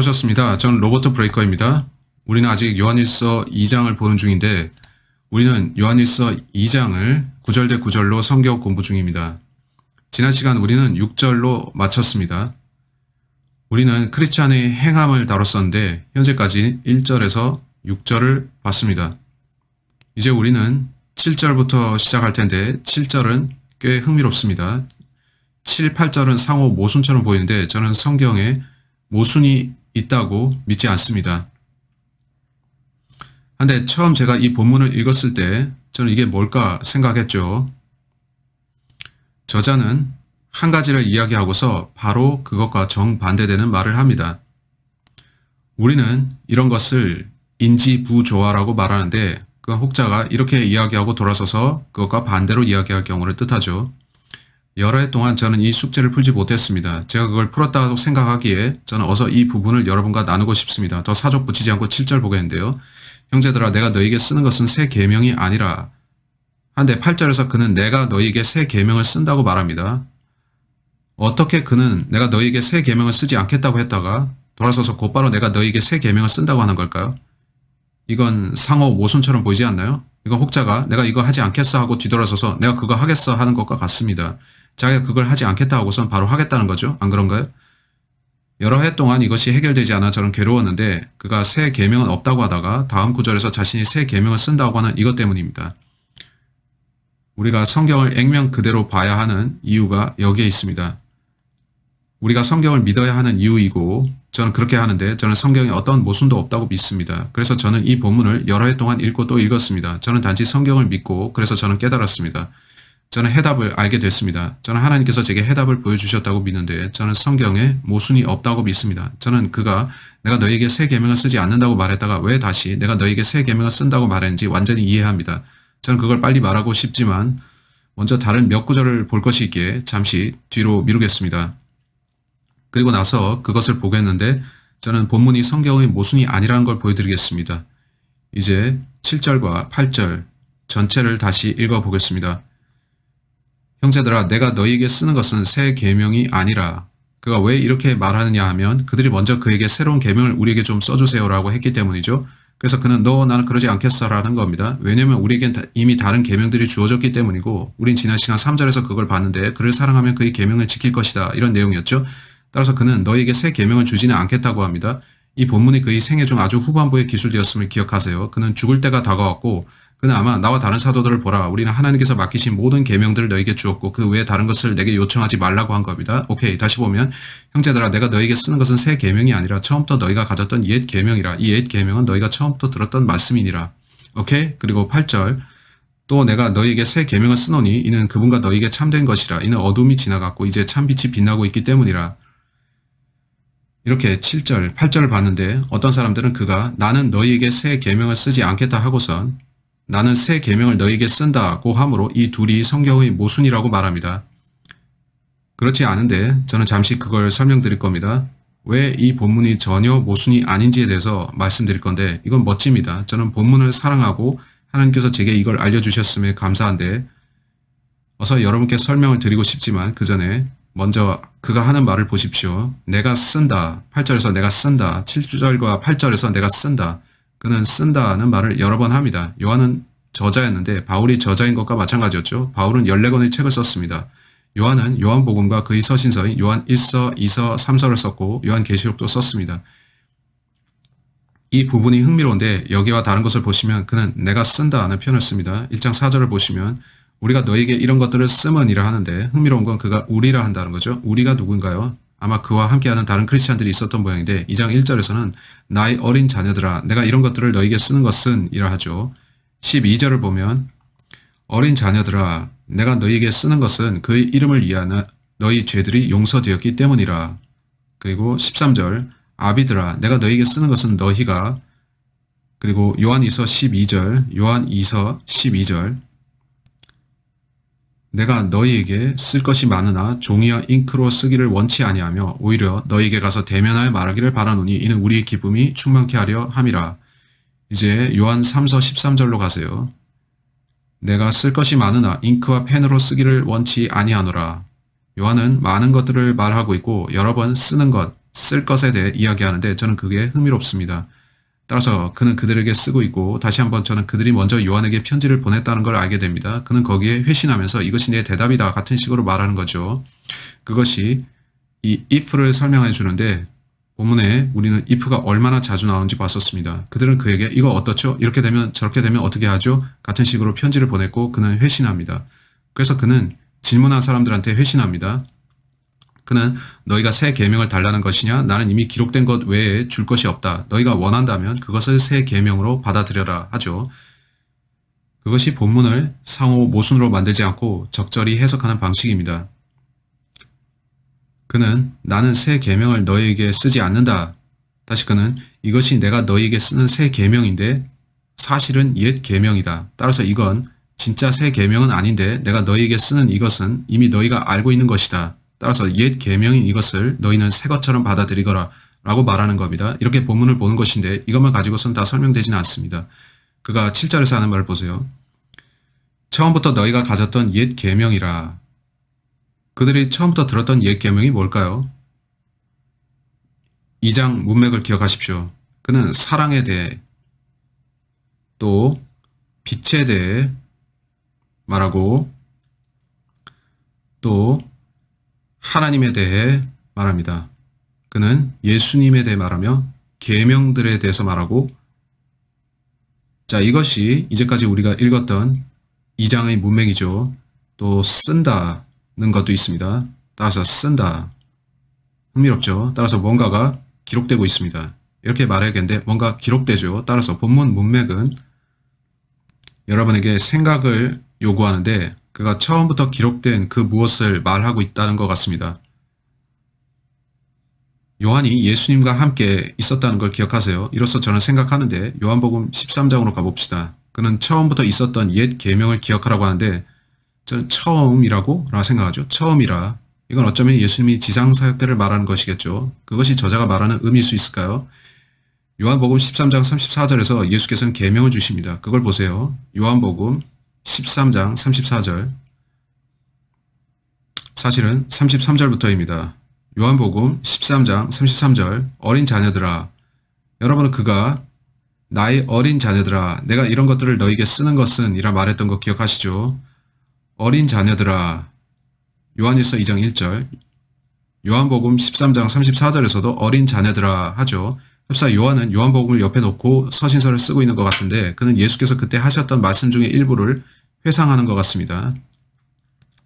잘 오셨습니다. 저는 로버트 브레이커입니다. 우리는 아직 요한일서 2장을 보는 중인데 우리는 요한일서 2장을 구절대구절로 성경 공부 중입니다. 지난 시간 우리는 6절로 마쳤습니다. 우리는 크리스찬의 행함을 다뤘었는데 현재까지 1절에서 6절을 봤습니다. 이제 우리는 7절부터 시작할 텐데 7절은 꽤 흥미롭습니다. 7, 8절은 상호 모순처럼 보이는데 저는 성경에 모순이 있다고 믿지 않습니다. 한데 처음 제가 이 본문을 읽었을 때 저는 이게 뭘까 생각했죠. 저자는 한 가지를 이야기하고서 바로 그것과 정반대되는 말을 합니다. 우리는 이런 것을 인지부조화라고 말하는데 그 혹자가 이렇게 이야기하고 돌아서서 그것과 반대로 이야기할 경우를 뜻하죠. 여러 해 동안 저는 이 숙제를 풀지 못했습니다. 제가 그걸 풀었다고 생각하기에 저는 어서 이 부분을 여러분과 나누고 싶습니다. 더 사족 붙이지 않고 7절 보겠는데요. 형제들아 내가 너에게 쓰는 것은 새 계명이 아니라 한데 8절에서 그는 내가 너에게 새 계명을 쓴다고 말합니다. 어떻게 그는 내가 너에게 새 계명을 쓰지 않겠다고 했다가 돌아서서 곧바로 내가 너에게 새 계명을 쓴다고 하는 걸까요? 이건 상호 모순처럼 보이지 않나요? 이건 혹자가 내가 이거 하지 않겠어 하고 뒤돌아서서 내가 그거 하겠어 하는 것과 같습니다. 자기가 그걸 하지 않겠다 하고선 바로 하겠다는 거죠. 안 그런가요? 여러 해 동안 이것이 해결되지 않아 저는 괴로웠는데 그가 새 계명은 없다고 하다가 다음 구절에서 자신이 새 계명을 쓴다고 하는 이것 때문입니다. 우리가 성경을 액면 그대로 봐야 하는 이유가 여기에 있습니다. 우리가 성경을 믿어야 하는 이유이고 저는 그렇게 하는데 저는 성경에 어떤 모순도 없다고 믿습니다. 그래서 저는 이 본문을 여러 해 동안 읽고 또 읽었습니다. 저는 단지 성경을 믿고 그래서 저는 깨달았습니다. 저는 해답을 알게 됐습니다. 저는 하나님께서 제게 해답을 보여주셨다고 믿는데 저는 성경에 모순이 없다고 믿습니다. 저는 그가 내가 너에게 새 계명을 쓰지 않는다고 말했다가 왜 다시 내가 너에게 새 계명을 쓴다고 말했는지 완전히 이해합니다. 저는 그걸 빨리 말하고 싶지만 먼저 다른 몇 구절을 볼 것이 있기에 잠시 뒤로 미루겠습니다. 그리고 나서 그것을 보겠는데 저는 본문이 성경의 모순이 아니라는 걸 보여드리겠습니다. 이제 7절과 8절 전체를 다시 읽어보겠습니다. 형제들아 내가 너희에게 쓰는 것은 새 계명이 아니라 그가 왜 이렇게 말하느냐 하면 그들이 먼저 그에게 새로운 계명을 우리에게 좀 써주세요라고 했기 때문이죠. 그래서 그는 너 나는 그러지 않겠어라는 겁니다. 왜냐하면 우리에겐 이미 다른 계명들이 주어졌기 때문이고 우린 지난 시간 3절에서 그걸 봤는데 그를 사랑하면 그의 계명을 지킬 것이다 이런 내용이었죠. 따라서 그는 너에게 새 계명을 주지는 않겠다고 합니다. 이 본문이 그의 생애 중 아주 후반부에 기술되었음을 기억하세요. 그는 죽을 때가 다가왔고 그는아마 나와 다른 사도들을 보라. 우리는 하나님께서 맡기신 모든 계명들을 너에게 주었고 그 외에 다른 것을 내게 요청하지 말라고 한 겁니다. 오케이. 다시 보면 형제들아 내가 너에게 쓰는 것은 새 계명이 아니라 처음부터 너희가 가졌던 옛 계명이라. 이 옛 계명은 너희가 처음부터 들었던 말씀이니라. 오케이. 그리고 8절 또 내가 너희에게 새 계명을 쓰노니 이는 그분과 너희에게 참된 것이라. 이는 어둠이 지나갔고 이제 참 빛이 빛나고 있기 때문이라. 이렇게 7절, 8절을 봤는데 어떤 사람들은 그가 나는 너희에게 새 계명을 쓰지 않겠다 하고선 나는 새 계명을 너에게 쓴다고 함으로이 둘이 성경의 모순이라고 말합니다. 그렇지 않은데 저는 잠시 그걸 설명드릴 겁니다. 왜 이 본문이 전혀 모순이 아닌지에 대해서 말씀드릴 건데 이건 멋집니다. 저는 본문을 사랑하고 하나님께서 제게 이걸 알려주셨음에 감사한데 어서 여러분께 설명을 드리고 싶지만 그 전에 먼저 그가 하는 말을 보십시오. 내가 쓴다. 8절에서 내가 쓴다. 7절과 8절에서 내가 쓴다. 그는 쓴다는 말을 여러 번 합니다. 요한은 저자였는데 바울이 저자인 것과 마찬가지였죠. 바울은 14권의 책을 썼습니다. 요한은 요한복음과 그의 서신서인 요한 1서, 2서, 3서를 썼고 요한 계시록도 썼습니다. 이 부분이 흥미로운데 여기와 다른 것을 보시면 그는 내가 쓴다는 표현을 씁니다. 1장 4절을 보시면 우리가 너에게 이런 것들을 쓰면이라 하는데 흥미로운 건 그가 우리라 한다는 거죠. 우리가 누군가요? 아마 그와 함께하는 다른 크리스찬들이 있었던 모양인데 2장 1절에서는 나의 어린 자녀들아 내가 이런 것들을 너에게 쓰는 것은 이라 하죠. 12절을 보면 어린 자녀들아 내가 너에게 쓰는 것은 그의 이름을 위하여 너희 죄들이 용서되었기 때문이라. 그리고 13절 아비들아 내가 너에게 쓰는 것은 너희가 그리고 요한2서 12절 요한2서 12절 내가 너희에게 쓸 것이 많으나 종이와 잉크로 쓰기를 원치 아니하며 오히려 너희에게 가서 대면하여 말하기를 바라노니 이는 우리의 기쁨이 충만케 하려 함이라. 이제 요한 3서 13절로 가세요. 내가 쓸 것이 많으나 잉크와 펜으로 쓰기를 원치 아니하노라. 요한은 많은 것들을 말하고 있고 여러 번 쓰는 것, 쓸 것에 대해 이야기하는데 저는 그게 흥미롭습니다. 따라서 그는 그들에게 쓰고 있고 다시 한번 저는 그들이 먼저 요한에게 편지를 보냈다는 걸 알게 됩니다. 그는 거기에 회신하면서 이것이 내 대답이다 같은 식으로 말하는 거죠. 그것이 이 if를 설명해 주는데 본문에 우리는 if가 얼마나 자주 나오는지 봤었습니다. 그들은 그에게 이거 어떻죠? 이렇게 되면 저렇게 되면 어떻게 하죠? 같은 식으로 편지를 보냈고 그는 회신합니다. 그래서 그는 질문한 사람들한테 회신합니다. 그는 너희가 새 계명을 달라는 것이냐 나는 이미 기록된 것 외에 줄 것이 없다. 너희가 원한다면 그것을 새 계명으로 받아들여라 하죠. 그것이 본문을 상호 모순으로 만들지 않고 적절히 해석하는 방식입니다. 그는 나는 새 계명을 너희에게 쓰지 않는다. 다시 그는 이것이 내가 너희에게 쓰는 새 계명인데 사실은 옛 계명이다. 따라서 이건 진짜 새 계명은 아닌데 내가 너희에게 쓰는 이것은 이미 너희가 알고 있는 것이다. 따라서 옛 계명인 이것을 너희는 새 것처럼 받아들이거라 라고 말하는 겁니다. 이렇게 본문을 보는 것인데 이것만 가지고선 다 설명되지는 않습니다. 그가 7절에서 하는 말을 보세요. 처음부터 너희가 가졌던 옛 계명이라 그들이 처음부터 들었던 옛 계명이 뭘까요? 2장 문맥을 기억하십시오. 그는 사랑에 대해 또 빛에 대해 말하고 또 하나님에 대해 말합니다. 그는 예수님에 대해 말하며 계명들에 대해서 말하고 자 이것이 이제까지 우리가 읽었던 2장의 문맥이죠. 또 쓴다는 것도 있습니다. 따라서 쓴다. 흥미롭죠. 따라서 뭔가가 기록되고 있습니다. 이렇게 말해야겠는데 뭔가 기록되죠. 따라서 본문 문맥은 여러분에게 생각을 요구하는데 그가 처음부터 기록된 그 무엇을 말하고 있다는 것 같습니다. 요한이 예수님과 함께 있었다는 걸 기억하세요. 이로써 저는 생각하는데 요한복음 13장으로 가봅시다. 그는 처음부터 있었던 옛 계명을 기억하라고 하는데 저는 처음이라고 생각하죠. 처음이라. 이건 어쩌면 예수님이 지상사역 때를 말하는 것이겠죠. 그것이 저자가 말하는 의미일 수 있을까요? 요한복음 13장 34절에서 예수께서는 계명을 주십니다. 그걸 보세요. 요한복음 13장 34절 사실은 33절부터입니다. 요한복음 13장 33절 어린 자녀들아 여러분은 그가 나의 어린 자녀들아 내가 이런 것들을 너에게 쓰는 것은 이라 말했던 거 기억하시죠? 어린 자녀들아 요한일서 2장 1절 요한복음 13장 34절에서도 어린 자녀들아 하죠. 흡사 요한은 요한복음을 옆에 놓고 서신서를 쓰고 있는 것 같은데 그는 예수께서 그때 하셨던 말씀 중에 일부를 회상하는 것 같습니다.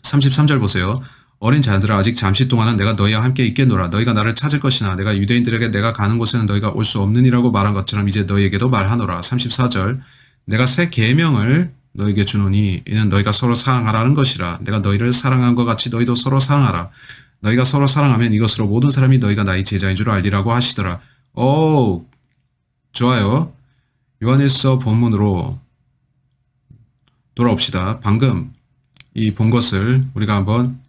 33절 보세요. 어린 자들아 아직 잠시 동안은 내가 너희와 함께 있겠노라. 너희가 나를 찾을 것이나 내가 유대인들에게 내가 가는 곳에는 너희가 올 수 없느니라고 말한 것처럼 이제 너희에게도 말하노라. 34절 내가 새 계명을 너에게 희 주노니 이는 너희가 서로 사랑하라는 것이라. 내가 너희를 사랑한 것 같이 너희도 서로 사랑하라. 너희가 서로 사랑하면 이것으로 모든 사람이 너희가 나의 제자인 줄 알리라고 하시더라. 오, 좋아요. 요한일서 본문으로 돌아옵시다. 방금 이 본 것을 우리가 한번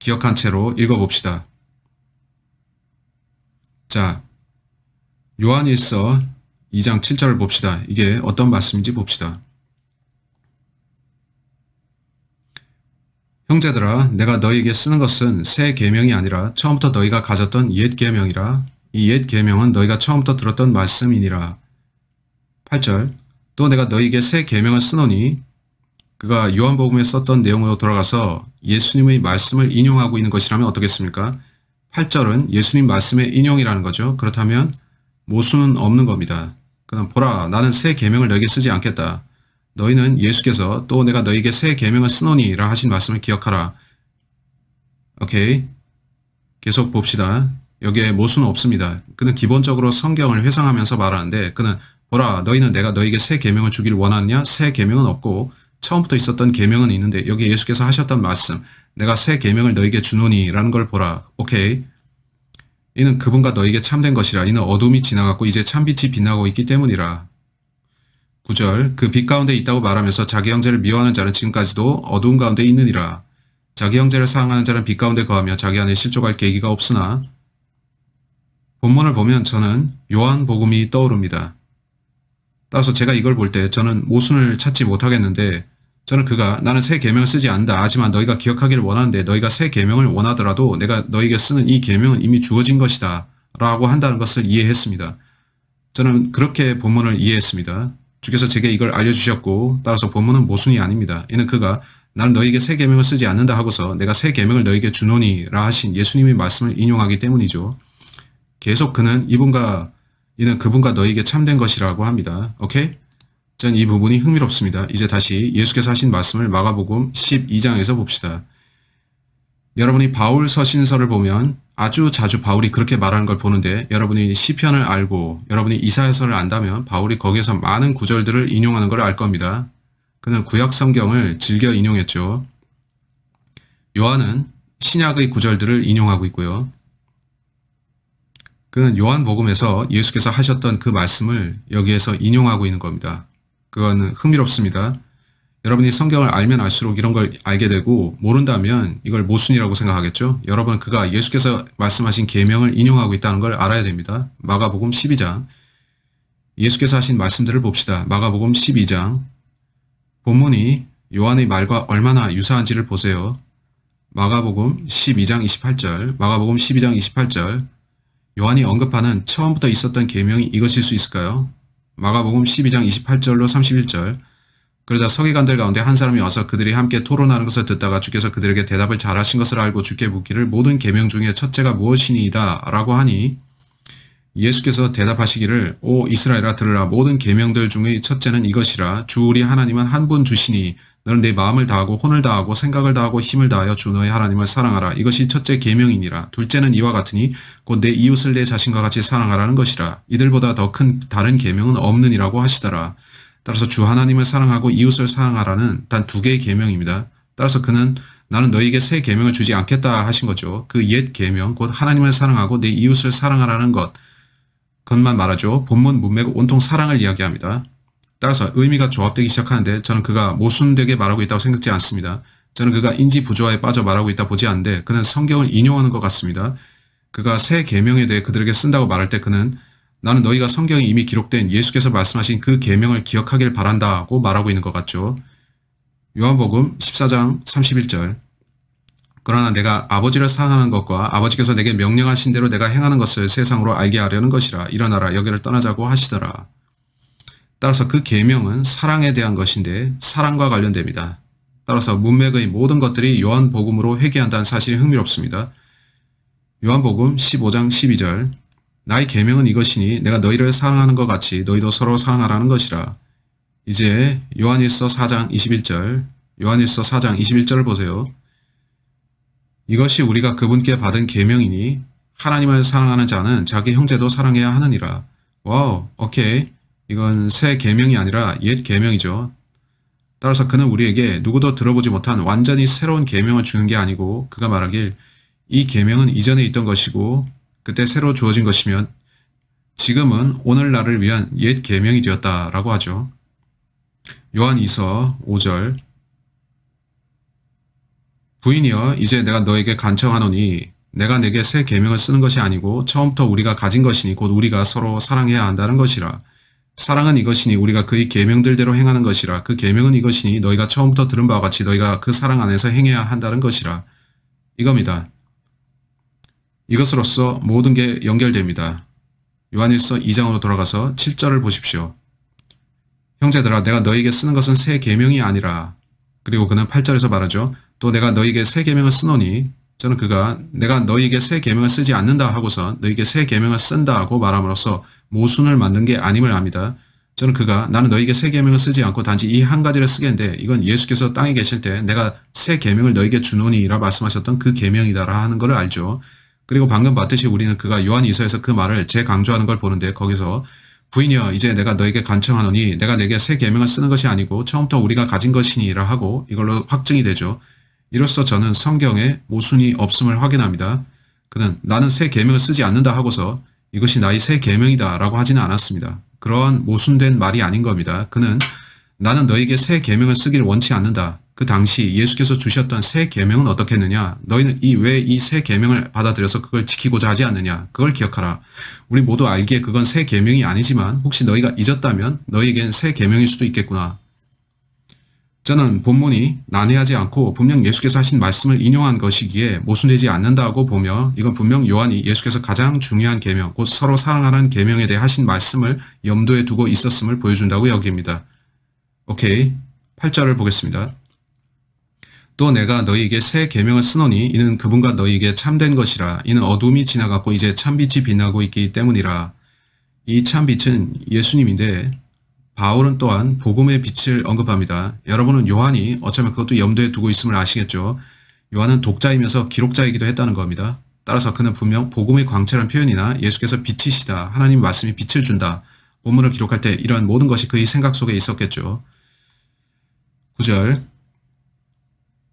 기억한 채로 읽어봅시다. 자, 요한일서 2장 7절을 봅시다. 이게 어떤 말씀인지 봅시다. 형제들아 내가 너희에게 쓰는 것은 새 계명이 아니라 처음부터 너희가 가졌던 옛 계명이라 이 옛 계명은 너희가 처음부터 들었던 말씀이니라. 8절 또 내가 너희에게 새 계명을 쓰노니 그가 요한복음에 썼던 내용으로 돌아가서 예수님의 말씀을 인용하고 있는 것이라면 어떻겠습니까? 8절은 예수님 말씀의 인용이라는 거죠. 그렇다면 모순은 없는 겁니다. 그럼 보라 나는 새 계명을 너에게 쓰지 않겠다. 너희는 예수께서 또 내가 너에게 새 계명을 쓰노니라 하신 말씀을 기억하라. 오케이. 계속 봅시다. 여기에 모순은 없습니다. 그는 기본적으로 성경을 회상하면서 말하는데 그는 보라 너희는 내가 너에게 새 계명을 주길 원하느냐? 새 계명은 없고 처음부터 있었던 계명은 있는데 여기 예수께서 하셨던 말씀 내가 새 계명을 너에게 주노니라는 걸 보라. 오케이. 이는 그분과 너에게 참된 것이라 이는 어둠이 지나갔고 이제 참빛이 빛나고 있기 때문이라. 9절 그 빛 가운데 있다고 말하면서 자기 형제를 미워하는 자는 지금까지도 어두운 가운데 있느니라. 자기 형제를 사랑하는 자는 빛 가운데 거하며 자기 안에 실족할 계기가 없으나 본문을 보면 저는 요한복음이 떠오릅니다. 따라서 제가 이걸 볼 때 저는 모순을 찾지 못하겠는데 저는 그가 나는 새 계명을 쓰지 않는다. 하지만 너희가 기억하기를 원하는데 너희가 새 계명을 원하더라도 내가 너희에게 쓰는 이 계명은 이미 주어진 것이다. 라고 한다는 것을 이해했습니다. 저는 그렇게 본문을 이해했습니다. 주께서 제게 이걸 알려주셨고 따라서 본문은 모순이 아닙니다. 이는 그가 나는 너희에게 새 계명을 쓰지 않는다 하고서 내가 새 계명을 너희에게 주노니라 하신 예수님의 말씀을 인용하기 때문이죠. 계속 그는 이분과 이는 그분과 너희에게 참된 것이라고 합니다. 오케이? 전이 부분이 흥미롭습니다. 이제 다시 예수께서 하신 말씀을 마가복음 12장에서 봅시다. 여러분이 바울 서신서를 보면 아주 자주 바울이 그렇게 말하는 걸 보는데 여러분이 시편을 알고 여러분이 이사야서를 안다면 바울이 거기에서 많은 구절들을 인용하는 걸 알 겁니다. 그는 구약 성경을 즐겨 인용했죠. 요한은 신약의 구절들을 인용하고 있고요. 그는 요한복음에서 예수께서 하셨던 그 말씀을 여기에서 인용하고 있는 겁니다. 그거는 흥미롭습니다. 여러분이 성경을 알면 알수록 이런 걸 알게 되고 모른다면 이걸 모순이라고 생각하겠죠. 여러분 그가 예수께서 말씀하신 계명을 인용하고 있다는 걸 알아야 됩니다. 마가복음 12장 예수께서 하신 말씀들을 봅시다. 마가복음 12장 본문이 요한의 말과 얼마나 유사한지를 보세요. 마가복음 12장 28절 마가복음 12장 28절 요한이 언급하는 처음부터 있었던 계명이 이것일 수 있을까요? 마가복음 12장 28절로 31절 그러자 서기관들 가운데 한 사람이 와서 그들이 함께 토론하는 것을 듣다가 주께서 그들에게 대답을 잘하신 것을 알고 주께 묻기를 모든 계명 중에 첫째가 무엇이니이다 라고 하니 예수께서 대답하시기를 오 이스라엘아 들으라 모든 계명들 중의 첫째는 이것이라 주 우리 하나님은 한 분 주시니 너는 내 마음을 다하고 혼을 다하고 생각을 다하고 힘을 다하여 주 너의 하나님을 사랑하라 이것이 첫째 계명이니라 둘째는 이와 같으니 곧 내 이웃을 내 자신과 같이 사랑하라는 것이라 이들보다 더 큰 다른 계명은 없느니라고 하시더라 따라서 주 하나님을 사랑하고 이웃을 사랑하라는 단 두 개의 계명입니다 따라서 그는 나는 너에게 새 계명을 주지 않겠다 하신 거죠 그 옛 계명 곧 하나님을 사랑하고 내 이웃을 사랑하라는 것 것만 말하죠. 본문 문맥 온통 사랑을 이야기합니다. 따라서 의미가 조합되기 시작하는데 저는 그가 모순되게 말하고 있다고 생각지 않습니다. 저는 그가 인지 부조화에 빠져 말하고 있다 보지 않는데 그는 성경을 인용하는 것 같습니다. 그가 새 계명에 대해 그들에게 쓴다고 말할 때 그는 나는 너희가 성경에 이미 기록된 예수께서 말씀하신 그 계명을 기억하길 바란다고 말하고 있는 것 같죠. 요한복음 14장 31절 그러나 내가 아버지를 사랑하는 것과 아버지께서 내게 명령하신 대로 내가 행하는 것을 세상으로 알게 하려는 것이라 일어나라 여기를 떠나자고 하시더라. 따라서 그 계명은 사랑에 대한 것인데 사랑과 관련됩니다. 따라서 문맥의 모든 것들이 요한복음으로 회개한다는 사실이 흥미롭습니다. 요한복음 15장 12절 나의 계명은 이것이니 내가 너희를 사랑하는 것 같이 너희도 서로 사랑하라는 것이라. 이제 요한일서 4장 21절 요한일서 4장 21절을 보세요. 이것이 우리가 그분께 받은 계명이니 하나님을 사랑하는 자는 자기 형제도 사랑해야 하느니라. 와우, 오케이. 이건 새 계명이 아니라 옛 계명이죠. 따라서 그는 우리에게 누구도 들어보지 못한 완전히 새로운 계명을 주는 게 아니고 그가 말하길 이 계명은 이전에 있던 것이고 그때 새로 주어진 것이면 지금은 오늘날을 위한 옛 계명이 되었다라고 하죠. 요한 2서 5절 부인이여 이제 내가 너에게 간청하노니 내가 내게 새 계명을 쓰는 것이 아니고 처음부터 우리가 가진 것이니 곧 우리가 서로 사랑해야 한다는 것이라. 사랑은 이것이니 우리가 그의 계명들대로 행하는 것이라. 그 계명은 이것이니 너희가 처음부터 들은 바와 같이 너희가 그 사랑 안에서 행해야 한다는 것이라. 이겁니다. 이것으로써 모든 게 연결됩니다. 요한일서 2장으로 돌아가서 7절을 보십시오. 형제들아 내가 너에게 쓰는 것은 새 계명이 아니라. 그리고 그는 8절에서 말하죠. 또 내가 너에게 새 계명을 쓰노니 저는 그가 내가 너에게 새 계명을 쓰지 않는다 하고서 너에게 새 계명을 쓴다 고 말함으로써 모순을 만든 게 아님을 압니다. 저는 그가 나는 너에게 새 계명을 쓰지 않고 단지 이 한 가지를 쓰겠는데 이건 예수께서 땅에 계실 때 내가 새 계명을 너에게 주노니라 말씀하셨던 그 계명이다라 하는 것을 알죠. 그리고 방금 봤듯이 우리는 그가 요한 이서에서 그 말을 재강조하는 걸 보는데 거기서 부인이여 이제 내가 너에게 간청하노니 내가 내게 새 계명을 쓰는 것이 아니고 처음부터 우리가 가진 것이니라 하고 이걸로 확증이 되죠. 이로써 저는 성경에 모순이 없음을 확인합니다. 그는 나는 새 계명을 쓰지 않는다 하고서 이것이 나의 새 계명이다 라고 하지는 않았습니다. 그러한 모순된 말이 아닌 겁니다. 그는 나는 너에게 새 계명을 쓰길 원치 않는다. 그 당시 예수께서 주셨던 새 계명은 어떻겠느냐? 너희는 이 왜 이 새 계명을 받아들여서 그걸 지키고자 하지 않느냐? 그걸 기억하라. 우리 모두 알기에 그건 새 계명이 아니지만 혹시 너희가 잊었다면 너희에겐 새 계명일 수도 있겠구나. 저는 본문이 난해하지 않고 분명 예수께서 하신 말씀을 인용한 것이기에 모순되지 않는다고 보며 이건 분명 요한이 예수께서 가장 중요한 계명, 곧 서로 사랑하라는 계명에 대해 하신 말씀을 염두에 두고 있었음을 보여준다고 여깁니다. 오케이, 8절을 보겠습니다. 또 내가 너희에게 새 계명을 쓰노니 이는 그분과 너희에게 참된 것이라 이는 어둠이 지나갔고 이제 참빛이 빛나고 있기 때문이라 이 참빛은 예수님인데 바울은 또한 복음의 빛을 언급합니다. 여러분은 요한이 어쩌면 그것도 염두에 두고 있음을 아시겠죠. 요한은 독자이면서 기록자이기도 했다는 겁니다. 따라서 그는 분명 복음의 광채란 표현이나 예수께서 빛이시다, 하나님 말씀이 빛을 준다, 본문을 기록할 때 이러한 모든 것이 그의 생각 속에 있었겠죠. 9절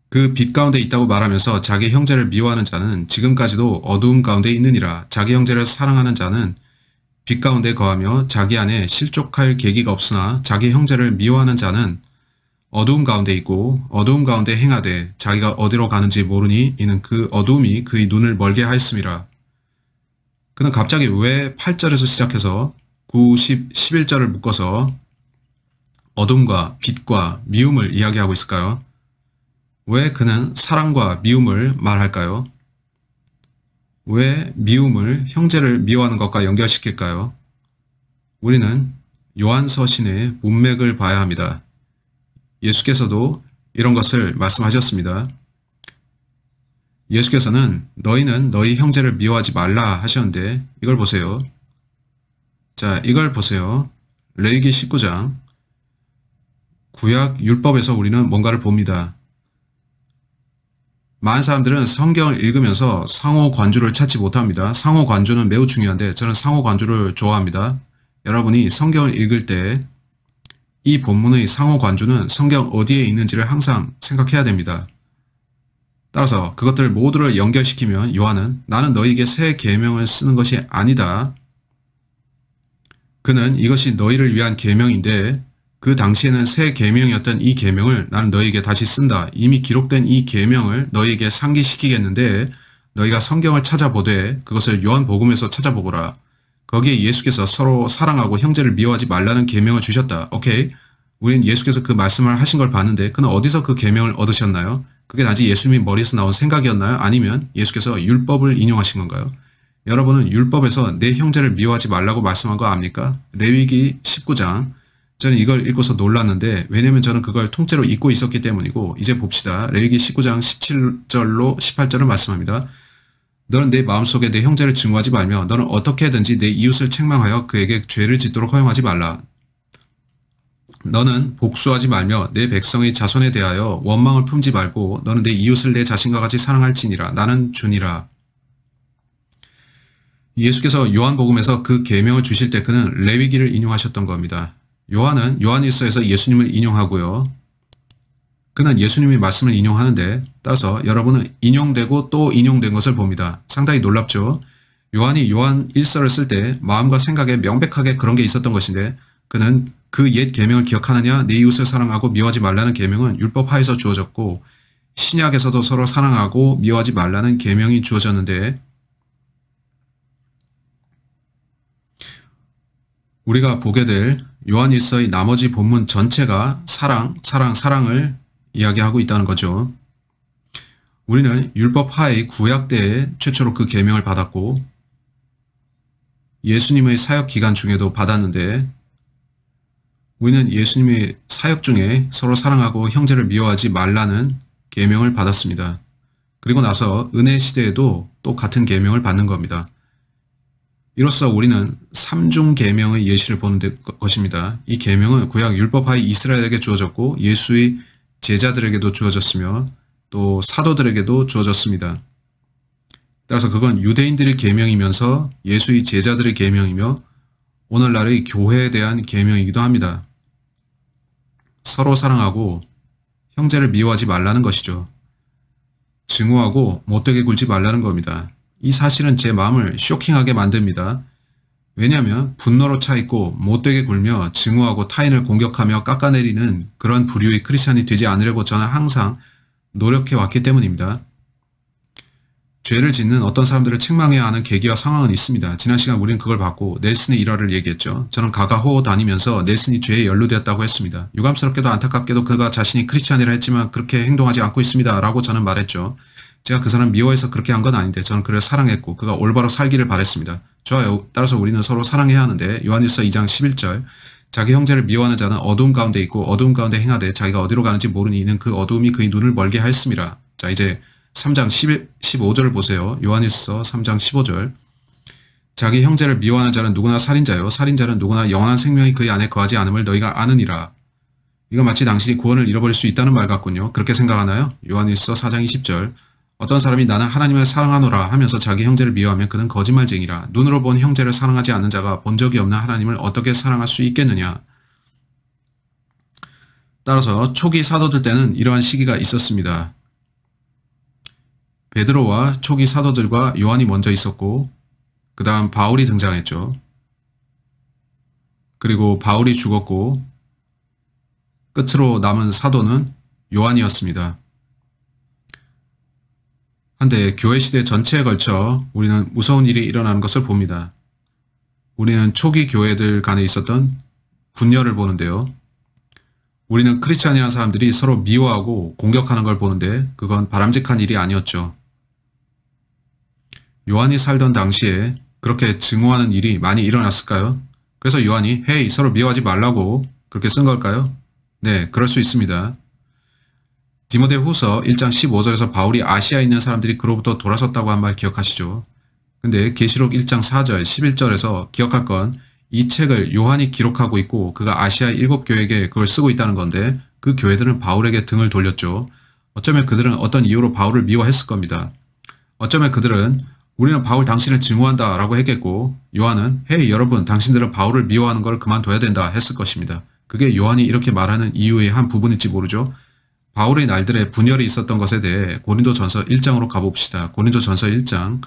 그 빛 가운데 있다고 말하면서 자기 형제를 미워하는 자는 지금까지도 어두움 가운데 있느니라 자기 형제를 사랑하는 자는 빛 가운데 거하며 자기 안에 실족할 계기가 없으나 자기 형제를 미워하는 자는 어두움 가운데 있고 어두움 가운데 행하되 자기가 어디로 가는지 모르니 이는 그 어두움이 그의 눈을 멀게 하였음이라. 그는 갑자기 왜 8절에서 시작해서 9, 10, 11절을 묶어서 어둠과 빛과 미움을 이야기하고 있을까요? 왜 그는 사랑과 미움을 말할까요? 왜 미움을 형제를 미워하는 것과 연결시킬까요? 우리는 요한서 신의 문맥을 봐야 합니다. 예수께서도 이런 것을 말씀하셨습니다. 예수께서는 너희는 너희 형제를 미워하지 말라 하셨는데 이걸 보세요. 자, 이걸 보세요. 레이기 19장 구약 율법에서 우리는 뭔가를 봅니다. 많은 사람들은 성경을 읽으면서 상호 관주를 찾지 못합니다. 상호 관주는 매우 중요한데 저는 상호 관주를 좋아합니다. 여러분이 성경을 읽을 때 이 본문의 상호 관주는 성경 어디에 있는지를 항상 생각해야 됩니다. 따라서 그것들 모두를 연결시키면 요한은 나는 너희에게 새 계명을 쓰는 것이 아니다. 그는 이것이 너희를 위한 계명인데 그 당시에는 새 계명이었던 이 계명을 나는 너에게 다시 쓴다. 이미 기록된 이 계명을 너에게 상기시키겠는데 너희가 성경을 찾아보되 그것을 요한복음에서 찾아보거라. 거기에 예수께서 서로 사랑하고 형제를 미워하지 말라는 계명을 주셨다. 오케이. 우린 예수께서 그 말씀을 하신 걸 봤는데 그는 어디서 그 계명을 얻으셨나요? 그게 단지 예수님이 머리에서 나온 생각이었나요? 아니면 예수께서 율법을 인용하신 건가요? 여러분은 율법에서 내 형제를 미워하지 말라고 말씀한 거 압니까? 레위기 19장 저는 이걸 읽고서 놀랐는데 왜냐면 저는 그걸 통째로 잊고 있었기 때문이고 이제 봅시다. 레위기 19장 17절로 18절을 말씀합니다. 너는 내 마음속에 내 형제를 증오하지 말며 너는 어떻게든지 내 이웃을 책망하여 그에게 죄를 짓도록 허용하지 말라. 너는 복수하지 말며 내 백성의 자손에 대하여 원망을 품지 말고 너는 내 이웃을 내 자신과 같이 사랑할지니라 나는 주니라. 예수께서 요한복음에서 그 계명을 주실 때 그는 레위기를 인용하셨던 겁니다. 요한은 요한일서에서 예수님을 인용하고요. 그는 예수님의 말씀을 인용하는데 따서 여러분은 인용되고 또 인용된 것을 봅니다. 상당히 놀랍죠. 요한이 요한 일서를쓸 때 마음과 생각에 명백하게 그런 게 있었던 것인데 그는 그 옛 계명을 기억하느냐 내 이웃을 사랑하고 미워하지 말라는 계명은 율법 하에서 주어졌고 신약에서도 서로 사랑하고 미워하지 말라는 계명이 주어졌는데 우리가 보게 될 요한일서의 나머지 본문 전체가 사랑, 사랑, 사랑을 이야기하고 있다는 거죠. 우리는 율법 하의 구약 대에 최초로 그 계명을 받았고 예수님의 사역 기간 중에도 받았는데 우리는 예수님의 사역 중에 서로 사랑하고 형제를 미워하지 말라는 계명을 받았습니다. 그리고 나서 은혜 시대에도 똑 같은 계명을 받는 겁니다. 이로써 우리는 삼중 계명의 예시를 보는 것입니다. 이 계명은 구약 율법하에 이스라엘에게 주어졌고 예수의 제자들에게도 주어졌으며 또 사도들에게도 주어졌습니다. 따라서 그건 유대인들의 계명이면서 예수의 제자들의 계명이며 오늘날의 교회에 대한 계명이기도 합니다. 서로 사랑하고 형제를 미워하지 말라는 것이죠. 증오하고 못되게 굴지 말라는 겁니다. 이 사실은 제 마음을 쇼킹하게 만듭니다. 왜냐하면 분노로 차있고 못되게 굴며 증오하고 타인을 공격하며 깎아내리는 그런 부류의 크리스찬이 되지 않으려고 저는 항상 노력해 왔기 때문입니다. 죄를 짓는 어떤 사람들을 책망해야 하는 계기와 상황은 있습니다. 지난 시간 우리는 그걸 봤고 넬슨의 일화를 얘기했죠. 저는 가가호호 다니면서 넬슨이 죄에 연루되었다고 했습니다. 유감스럽게도 안타깝게도 그가 자신이 크리스찬이라 했지만 그렇게 행동하지 않고 있습니다. 라고 저는 말했죠. 제가 그 사람 미워해서 그렇게 한 건 아닌데 저는 그를 사랑했고 그가 올바로 살기를 바랬습니다. 좋아요. 따라서 우리는 서로 사랑해야 하는데 요한일서 2장 11절 자기 형제를 미워하는 자는 어두운 가운데 있고 어두운 가운데 행하되 자기가 어디로 가는지 모르니 이는 그 어두움이 그의 눈을 멀게 하였습니다. 자 이제 3장 1 5절 을 보세요. 요한일서 3장 15절 자기 형제를 미워하는 자는 누구나 살인자요 살인자는 누구나 영원한 생명이 그의 안에 거하지 않음을 너희가 아느니라. 이거 마치 당신이 구원을 잃어버릴 수 있다는 말 같군요. 그렇게 생각하나요? 요한일서 4장 20절 어떤 사람이 나는 하나님을 사랑하노라 하면서 자기 형제를 미워하면 그는 거짓말쟁이라 눈으로 본 형제를 사랑하지 않는 자가 본 적이 없는 하나님을 어떻게 사랑할 수 있겠느냐. 따라서 초기 사도들 때는 이러한 시기가 있었습니다. 베드로와 초기 사도들과 요한이 먼저 있었고 그 다음 바울이 등장했죠. 그리고 바울이 죽었고 끝으로 남은 사도는 요한이었습니다. 한데 교회 시대 전체에 걸쳐 우리는 무서운 일이 일어나는 것을 봅니다. 우리는 초기 교회들 간에 있었던 분열을 보는데요. 우리는 크리스찬이라는 사람들이 서로 미워하고 공격하는 걸 보는데 그건 바람직한 일이 아니었죠. 요한이 살던 당시에 그렇게 증오하는 일이 많이 일어났을까요? 그래서 요한이 헤이 서로 미워하지 말라고 그렇게 쓴 걸까요? 네, 그럴 수 있습니다. 디모데 후서 1장 15절에서 바울이 아시아에 있는 사람들이 그로부터 돌아섰다고 한 말 기억하시죠? 근데 계시록 1장 4절 11절에서 기억할 건 이 책을 요한이 기록하고 있고 그가 아시아 일곱 교회에게 그걸 쓰고 있다는 건데 그 교회들은 바울에게 등을 돌렸죠. 어쩌면 그들은 어떤 이유로 바울을 미워했을 겁니다. 어쩌면 그들은 우리는 바울 당신을 증오한다 라고 했겠고 요한은 헤이 여러분 당신들은 바울을 미워하는 걸 그만둬야 된다 했을 것입니다. 그게 요한이 이렇게 말하는 이유의 한 부분일지 모르죠. 바울의 날들의 분열이 있었던 것에 대해 고린도 전서 1장으로 가봅시다. 고린도 전서 1장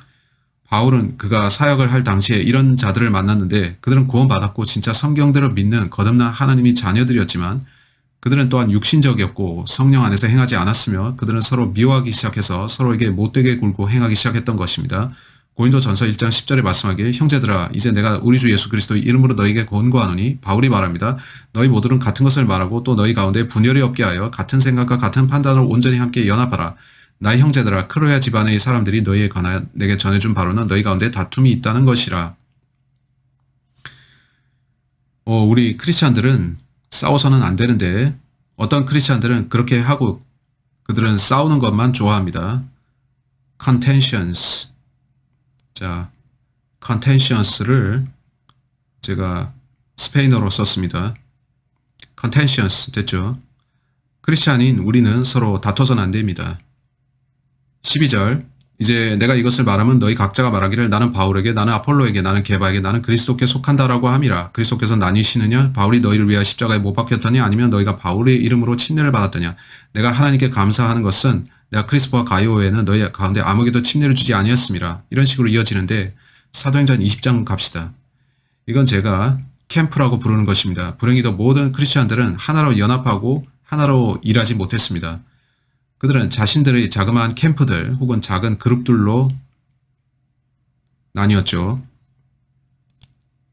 바울은 그가 사역을 할 당시에 이런 자들을 만났는데 그들은 구원받았고 진짜 성경대로 믿는 거듭난 하나님이 자녀들이었지만 그들은 또한 육신적이었고 성령 안에서 행하지 않았으며 그들은 서로 미워하기 시작해서 서로에게 못되게 굴고 행하기 시작했던 것입니다. 고인도 전서 1장 10절에 말씀하기에 형제들아 이제 내가 우리 주 예수 그리스도의 이름으로 너희에게 권고하노니 바울이 말합니다. 너희 모두는 같은 것을 말하고 또 너희 가운데 분열이 없게 하여 같은 생각과 같은 판단을 온전히 함께 연합하라. 나의 형제들아 크로야 집안의 사람들이 너희에 관하여 내게 전해준 바로는 너희 가운데 다툼이 있다는 것이라. 어, 우리 크리스찬들은 싸워서는 안 되는데 어떤 크리스찬들은 그렇게 하고 그들은 싸우는 것만 좋아합니다. 컨텐션스 자, contentious를 제가 스페인어로 썼습니다. contentious 됐죠? 크리스찬인 우리는 서로 다퉈선 안됩니다. 12절 이제 내가 이것을 말하면 너희 각자가 말하기를 나는 바울에게 나는 아폴로에게 나는 개바에게 나는 그리스도께 속한다라고 함이라 그리스도께서 나뉘시느냐 바울이 너희를 위하여 십자가에 못 박혔더니 아니면 너희가 바울의 이름으로 침례를 받았더냐 내가 하나님께 감사하는 것은 내가 크리스퍼와 가이오에는 너희 가운데 아무에게도 침례를 주지 아니었습니다. 이런 식으로 이어지는데 사도행전 20장 갑시다. 이건 제가 캠프라고 부르는 것입니다. 불행히도 모든 크리스천들은 하나로 연합하고 하나로 일하지 못했습니다. 그들은 자신들의 자그마한 캠프들 혹은 작은 그룹들로 나뉘었죠.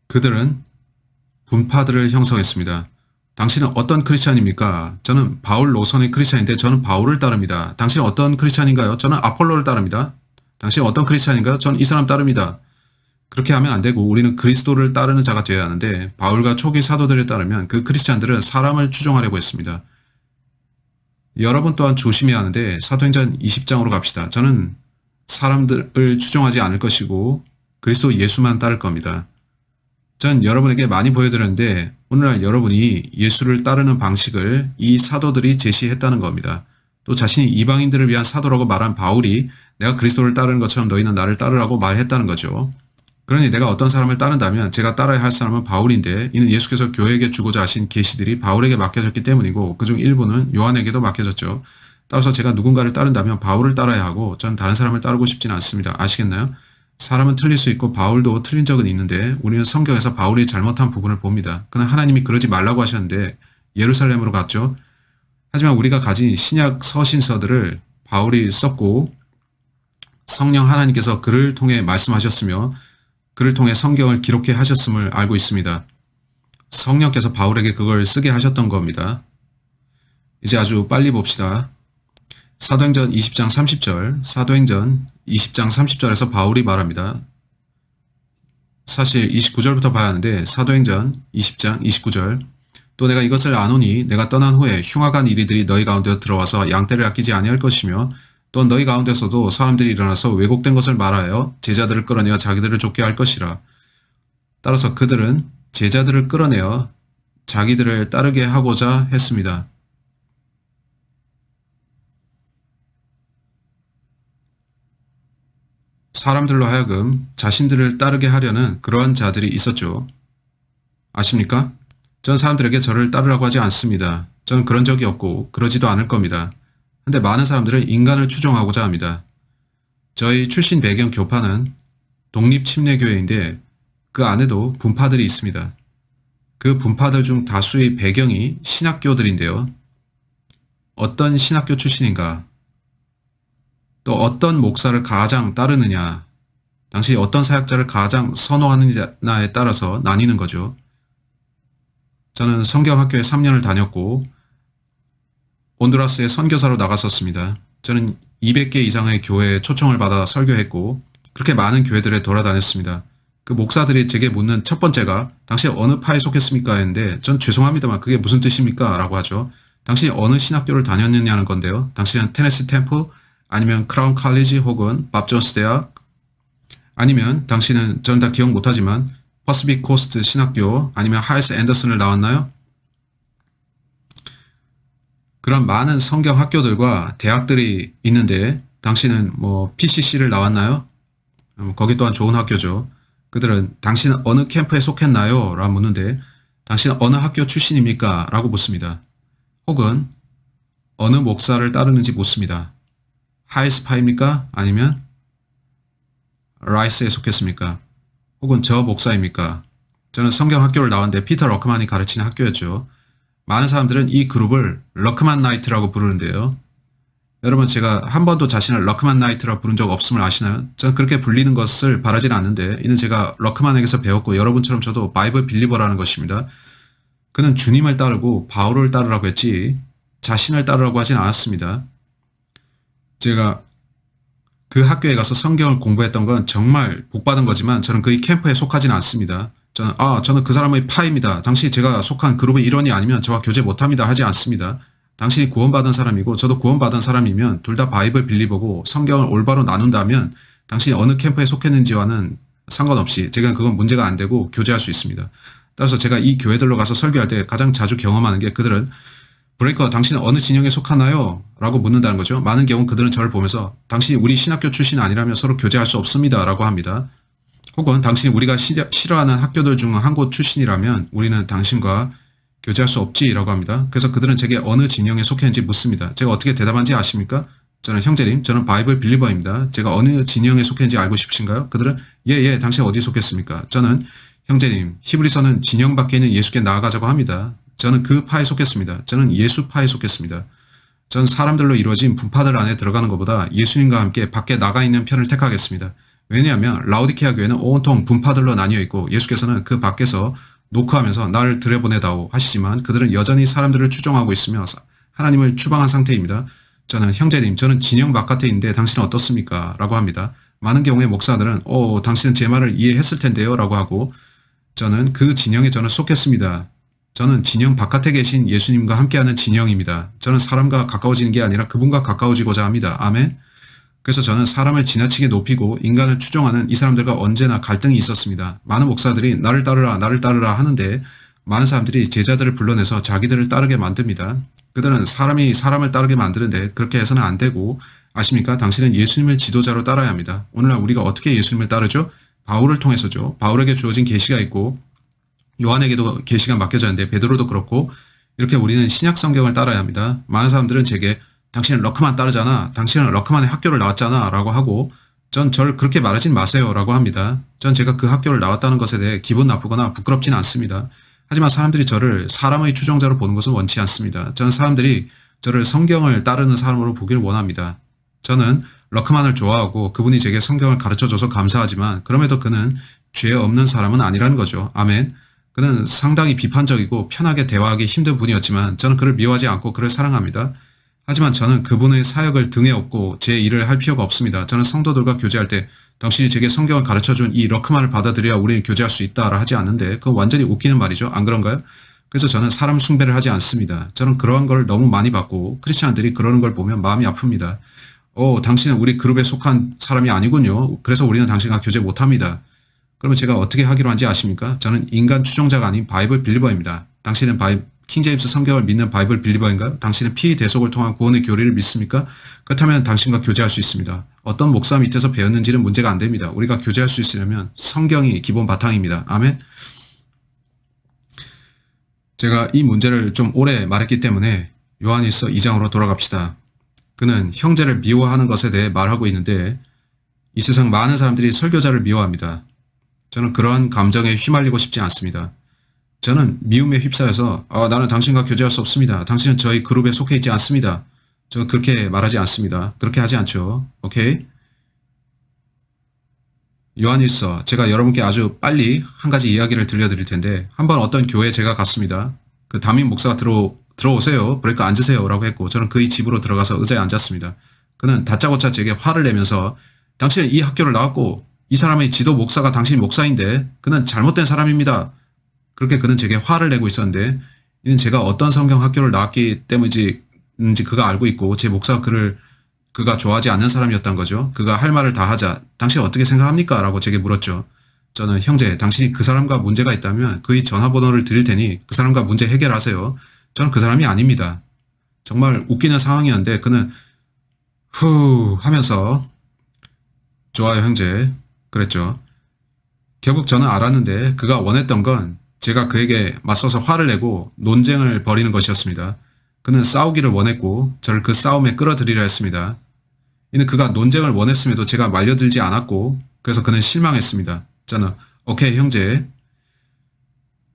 그들은 분파들을 형성했습니다. 당신은 어떤 크리스찬입니까? 저는 바울 노선의 크리스찬인데 저는 바울을 따릅니다. 당신은 어떤 크리스찬인가요? 저는 아폴로를 따릅니다. 당신은 어떤 크리스찬인가요? 저는 이 사람 따릅니다. 그렇게 하면 안 되고 우리는 그리스도를 따르는 자가 되어야 하는데 바울과 초기 사도들에 따르면 그 크리스찬들은 사람을 추종하려고 했습니다. 여러분 또한 조심해야 하는데 사도행전 20장으로 갑시다. 저는 사람들을 추종하지 않을 것이고 그리스도 예수만 따를 겁니다. 전 여러분에게 많이 보여드렸는데 오늘날 여러분이 예수를 따르는 방식을 이 사도들이 제시했다는 겁니다. 또 자신이 이방인들을 위한 사도라고 말한 바울이 내가 그리스도를 따르는 것처럼 너희는 나를 따르라고 말했다는 거죠. 그러니 내가 어떤 사람을 따른다면 제가 따라야 할 사람은 바울인데 이는 예수께서 교회에게 주고자 하신 계시들이 바울에게 맡겨졌기 때문이고 그중 일부는 요한에게도 맡겨졌죠. 따라서 제가 누군가를 따른다면 바울을 따라야 하고 저는 다른 사람을 따르고 싶지는 않습니다. 아시겠나요? 사람은 틀릴 수 있고 바울도 틀린 적은 있는데 우리는 성경에서 바울이 잘못한 부분을 봅니다. 그러나 하나님이 그러지 말라고 하셨는데 예루살렘으로 갔죠. 하지만 우리가 가진 신약 서신서들을 바울이 썼고 성령 하나님께서 그를 통해 말씀하셨으며 그를 통해 성경을 기록해 하셨음을 알고 있습니다. 성령께서 바울에게 그걸 쓰게 하셨던 겁니다. 이제 아주 빨리 봅시다. 사도행전 20장 30절, 사도행전 20장 30절에서 바울이 말합니다. 사실 29절부터 봐야 하는데 사도행전 20장 29절 또 내가 이것을 아노니 내가 떠난 후에 흉악한 이리들이 너희 가운데 들어와서 양떼를 아끼지 아니할 것이며 또 너희 가운데서도 사람들이 일어나서 왜곡된 것을 말하여 제자들을 끌어내어 자기들을 쫓게 할 것이라. 따라서 그들은 제자들을 끌어내어 자기들을 따르게 하고자 했습니다. 사람들로 하여금 자신들을 따르게 하려는 그러한 자들이 있었죠. 아십니까? 전 사람들에게 저를 따르라고 하지 않습니다. 저는 그런 적이 없고 그러지도 않을 겁니다. 근데 많은 사람들은 인간을 추종하고자 합니다. 저희 출신 배경 교파는 독립침례교회인데 그 안에도 분파들이 있습니다. 그 분파들 중 다수의 배경이 신학교들인데요. 어떤 신학교 출신인가 또 어떤 목사를 가장 따르느냐, 당신이 어떤 사역자를 가장 선호하느냐에 따라서 나뉘는 거죠. 저는 성경학교에 3년을 다녔고 온두라스에 선교사로 나갔었습니다. 저는 200개 이상의 교회에 초청을 받아 설교했고 그렇게 많은 교회들을 돌아다녔습니다. 그 목사들이 제게 묻는 첫 번째가 당신 어느 파에 속했습니까? 했는데 전 죄송합니다만 그게 무슨 뜻입니까? 라고 하죠. 당신이 어느 신학교를 다녔느냐는 건데요. 당신은 테네시 템플, 아니면 크라운 칼리지 혹은 밥 존스 대학 아니면 당신은 전 다 기억 못하지만 퍼스빅 코스트 신학교 아니면 하이스 앤더슨을 나왔나요? 그런 많은 성경 학교들과 대학들이 있는데 당신은 뭐 PCC를 나왔나요? 음, 거기 또한 좋은 학교죠. 그들은 당신은 어느 캠프에 속했나요? 라고 묻는데 당신은 어느 학교 출신입니까? 라고 묻습니다. 혹은 어느 목사를 따르는지 묻습니다. 하이스파입니까? 아니면 라이스에 속했습니까? 혹은 저 목사입니까? 저는 성경 학교를 나왔는데 피터 러크만이 가르치는 학교였죠. 많은 사람들은 이 그룹을 러크만 나이트라고 부르는데요. 여러분 제가 한 번도 자신을 러크만 나이트라 고 부른 적 없음을 아시나요? 저는 그렇게 불리는 것을 바라진 않는데 이는 제가 러크만에게서 배웠고 여러분처럼 저도 바이블 빌리버라는 것입니다. 그는 주님을 따르고 바울을 따르라고 했지 자신을 따르라고 하진 않았습니다. 제가 그 학교에 가서 성경을 공부했던 건 정말 복받은 거지만 저는 그의 캠프에 속하지는 않습니다. 저는 아 저는 그 사람의 파입니다. 당시 제가 속한 그룹의 일원이 아니면 저와 교제 못합니다 하지 않습니다. 당신이 구원받은 사람이고 저도 구원받은 사람이면 둘 다 바이블 빌리버고 성경을 올바로 나눈다면 당신이 어느 캠프에 속했는지와는 상관없이 제가 그건 문제가 안 되고 교제할 수 있습니다. 따라서 제가 이 교회들로 가서 설교할 때 가장 자주 경험하는 게 그들은 브레이커 당신은 어느 진영에 속하나요? 라고 묻는다는 거죠. 많은 경우 그들은 저를 보면서 당신이 우리 신학교 출신 아니라면 서로 교제할 수 없습니다. 라고 합니다. 혹은 당신이 우리가 싫어하는 학교들 중 한 곳 출신이라면 우리는 당신과 교제할 수 없지라고 합니다. 그래서 그들은 제게 어느 진영에 속했는지 묻습니다. 제가 어떻게 대답한지 아십니까? 저는 형제님, 저는 바이블 빌리버입니다. 제가 어느 진영에 속했는지 알고 싶으신가요? 그들은 예예, 예, 예 당신 어디에 속했습니까? 저는 형제님, 히브리서는 진영 밖에 있는 예수께 나아가자고 합니다. 저는 그 파에 속했습니다. 저는 예수 파에 속했습니다. 전 사람들로 이루어진 분파들 안에 들어가는 것보다 예수님과 함께 밖에 나가 있는 편을 택하겠습니다. 왜냐하면 라우디케아 교회는 온통 분파들로 나뉘어 있고 예수께서는 그 밖에서 노크하면서 나를 들여보내다오 하시지만 그들은 여전히 사람들을 추종하고 있으며 하나님을 추방한 상태입니다. 저는 형제님 저는 진영 바깥에 있는데 당신은 어떻습니까? 라고 합니다. 많은 경우에 목사들은 어 당신은 제 말을 이해했을 텐데요 라고 하고 저는 그 진영에 저는 속했습니다. 저는 진영 바깥에 계신 예수님과 함께하는 진영입니다. 저는 사람과 가까워지는 게 아니라 그분과 가까워지고자 합니다. 아멘. 그래서 저는 사람을 지나치게 높이고 인간을 추종하는 이 사람들과 언제나 갈등이 있었습니다. 많은 목사들이 나를 따르라 나를 따르라 하는데 많은 사람들이 제자들을 불러내서 자기들을 따르게 만듭니다. 그들은 사람이 사람을 따르게 만드는데 그렇게 해서는 안 되고 아십니까? 당신은 예수님을 지도자로 따라야 합니다. 오늘날 우리가 어떻게 예수님을 따르죠? 바울을 통해서죠. 바울에게 주어진 계시가 있고 요한에게도 계시가 맡겨졌는데 베드로도 그렇고 이렇게 우리는 신약 성경을 따라야 합니다. 많은 사람들은 제게 당신은 럭크만 따르잖아. 당신은 럭크만의 학교를 나왔잖아. 라고 하고 전 저를 그렇게 말하진 마세요. 라고 합니다. 전 제가 그 학교를 나왔다는 것에 대해 기분 나쁘거나 부끄럽진 않습니다. 하지만 사람들이 저를 사람의 추종자로 보는 것은 원치 않습니다. 저는 사람들이 저를 성경을 따르는 사람으로 보길 원합니다. 저는 럭크만을 좋아하고 그분이 제게 성경을 가르쳐줘서 감사하지만 그럼에도 그는 죄 없는 사람은 아니라는 거죠. 아멘. 그는 상당히 비판적이고 편하게 대화하기 힘든 분이었지만 저는 그를 미워하지 않고 그를 사랑합니다. 하지만 저는 그분의 사역을 등에 업고 제 일을 할 필요가 없습니다. 저는 성도들과 교제할 때 당신이 제게 성경을 가르쳐준 이 러크만을 받아들여야 우리는 교제할 수 있다라 하지 않는데 그건 완전히 웃기는 말이죠. 안 그런가요? 그래서 저는 사람 숭배를 하지 않습니다. 저는 그러한 걸 너무 많이 받고 크리스찬들이 그러는 걸 보면 마음이 아픕니다. 어, 당신은 우리 그룹에 속한 사람이 아니군요. 그래서 우리는 당신과 교제 못합니다. 그러면 제가 어떻게 하기로 한지 아십니까? 저는 인간 추종자가 아닌 바이블 빌리버입니다. 당신은 바이, 킹제임스 성경을 믿는 바이블 빌리버인가요? 당신은 피의 대속을 통한 구원의 교리를 믿습니까? 그렇다면 당신과 교제할 수 있습니다. 어떤 목사 밑에서 배웠는지는 문제가 안 됩니다. 우리가 교제할 수 있으려면 성경이 기본 바탕입니다. 아멘. 제가 이 문제를 좀 오래 말했기 때문에 요한일서 2장으로 돌아갑시다. 그는 형제를 미워하는 것에 대해 말하고 있는데 이 세상 많은 사람들이 설교자를 미워합니다. 저는 그러한 감정에 휘말리고 싶지 않습니다. 저는 미움에 휩싸여서 아, 나는 당신과 교제할 수 없습니다. 당신은 저희 그룹에 속해 있지 않습니다. 저는 그렇게 말하지 않습니다. 그렇게 하지 않죠. 오케이? 요한일서 제가 여러분께 아주 빨리 한 가지 이야기를 들려드릴 텐데 한번 어떤 교회 에 제가 갔습니다. 그 담임 목사가 들어, 들어오세요. 브레이크 앉으세요. 라고 했고 저는 그의 집으로 들어가서 의자에 앉았습니다. 그는 다짜고짜 제게 화를 내면서 당신은 이 학교를 나왔고 이 사람의 지도 목사가 당신 목사인데 그는 잘못된 사람입니다. 그렇게 그는 제게 화를 내고 있었는데 이는 제가 어떤 성경 학교를 나왔기 때문인지 그가 알고 있고 제 목사가 그를 그가 좋아하지 않는 사람이었던 거죠. 그가 할 말을 다 하자 당신 어떻게 생각합니까? 라고 제게 물었죠. 저는 형제 당신이 그 사람과 문제가 있다면 그의 전화번호를 드릴 테니 그 사람과 문제 해결하세요. 저는 그 사람이 아닙니다. 정말 웃기는 상황이었는데 그는 후 하면서 좋아요 형제 그랬죠. 결국 저는 알았는데 그가 원했던 건 제가 그에게 맞서서 화를 내고 논쟁을 벌이는 것이었습니다. 그는 싸우기를 원했고 저를 그 싸움에 끌어들이려 했습니다. 이는 그가 논쟁을 원했음에도 제가 말려들지 않았고 그래서 그는 실망했습니다. 저는 오케이 형제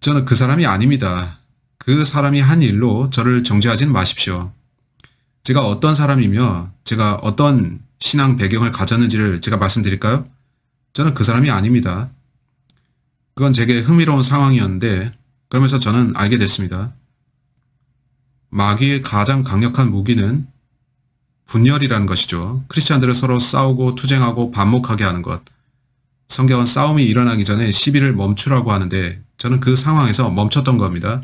저는 그 사람이 아닙니다. 그 사람이 한 일로 저를 정죄하진 마십시오. 제가 어떤 사람이며 제가 어떤 신앙 배경을 가졌는지를 제가 말씀드릴까요? 저는 그 사람이 아닙니다. 그건 제게 흥미로운 상황이었는데 그러면서 저는 알게 됐습니다. 마귀의 가장 강력한 무기는 분열이라는 것이죠. 크리스찬들을 서로 싸우고 투쟁하고 반목하게 하는 것. 성경은 싸움이 일어나기 전에 시비를 멈추라고 하는데 저는 그 상황에서 멈췄던 겁니다.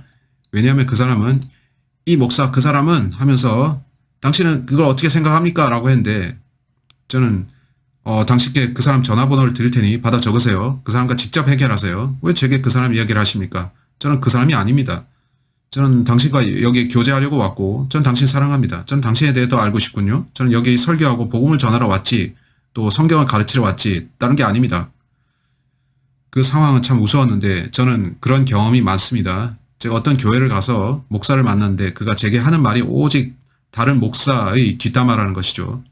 왜냐하면 그 사람은 이 목사 그 사람은 하면서 당신은 그걸 어떻게 생각합니까? 라고 했는데 저는 어, 당신께 그 사람 전화번호를 드릴 테니 받아 적으세요. 그 사람과 직접 해결하세요. 왜 제게 그 사람 이야기를 하십니까? 저는 그 사람이 아닙니다. 저는 당신과 여기 교제하려고 왔고 전 당신 사랑합니다. 전 당신에 대해 더 알고 싶군요. 저는 여기 설교하고 복음을 전하러 왔지 또 성경을 가르치러 왔지 다른 게 아닙니다. 그 상황은 참 우스웠는데 저는 그런 경험이 많습니다. 제가 어떤 교회를 가서 목사를 만났는데 그가 제게 하는 말이 오직 다른 목사의 뒷담화라는 것이죠.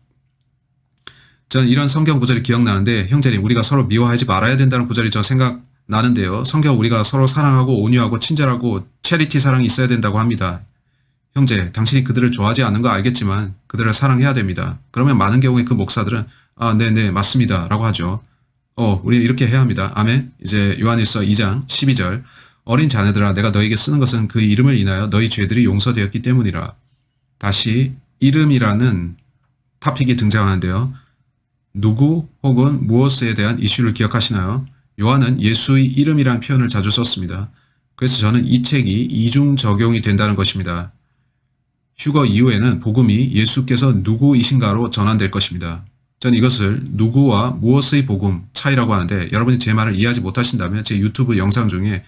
전 이런 성경 구절이 기억나는데 형제님 우리가 서로 미워하지 말아야 된다는 구절이 저 생각나는데요. 성경 우리가 서로 사랑하고 온유하고 친절하고 체리티 사랑이 있어야 된다고 합니다. 형제, 당신이 그들을 좋아하지 않는 거 알겠지만 그들을 사랑해야 됩니다. 그러면 많은 경우에 그 목사들은 아, 네네, 맞습니다. 라고 하죠. 어, 우리 이렇게 해야 합니다. 아멘. 이제 요한일서 2장 12절 어린 자녀들아 내가 너에게 쓰는 것은 그 이름을 인하여 너희 죄들이 용서되었기 때문이라. 다시 이름이라는 탑픽이 등장하는데요. 누구 혹은 무엇에 대한 이슈를 기억하시나요? 요한은 예수의 이름이란 표현을 자주 썼습니다. 그래서 저는 이 책이 이중 적용이 된다는 것입니다. 휴거 이후에는 복음이 예수께서 누구이신가로 전환될 것입니다. 전 이것을 누구와 무엇의 복음 차이라고 하는데 여러분이 제 말을 이해하지 못하신다면 제 유튜브 영상 중에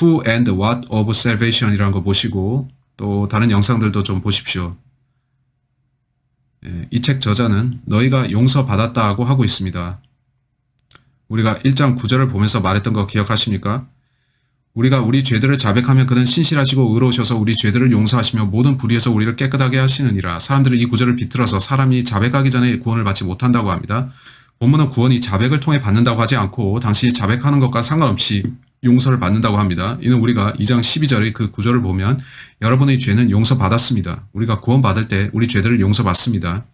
Who and What of Salvation이라는 거 보시고 또 다른 영상들도 좀 보십시오. 예, 이책 저자는 너희가 용서받았다 하고 하고 있습니다. 우리가 1장 9절을 보면서 말했던 거 기억하십니까? 우리가 우리 죄들을 자백하면 그는 신실하시고 의로우셔서 우리 죄들을 용서하시며 모든 불의에서 우리를 깨끗하게 하시느니라. 사람들은 이 구절을 비틀어서 사람이 자백하기 전에 구원을 받지 못한다고 합니다. 본문은 구원이 자백을 통해 받는다고 하지 않고 당신이 자백하는 것과 상관없이 용서를 받는다고 합니다. 이는 우리가 2장 12절의 그 구절을 보면 여러분의 죄는 용서받았습니다. 우리가 구원받을 때 우리 죄들을 용서받습니다.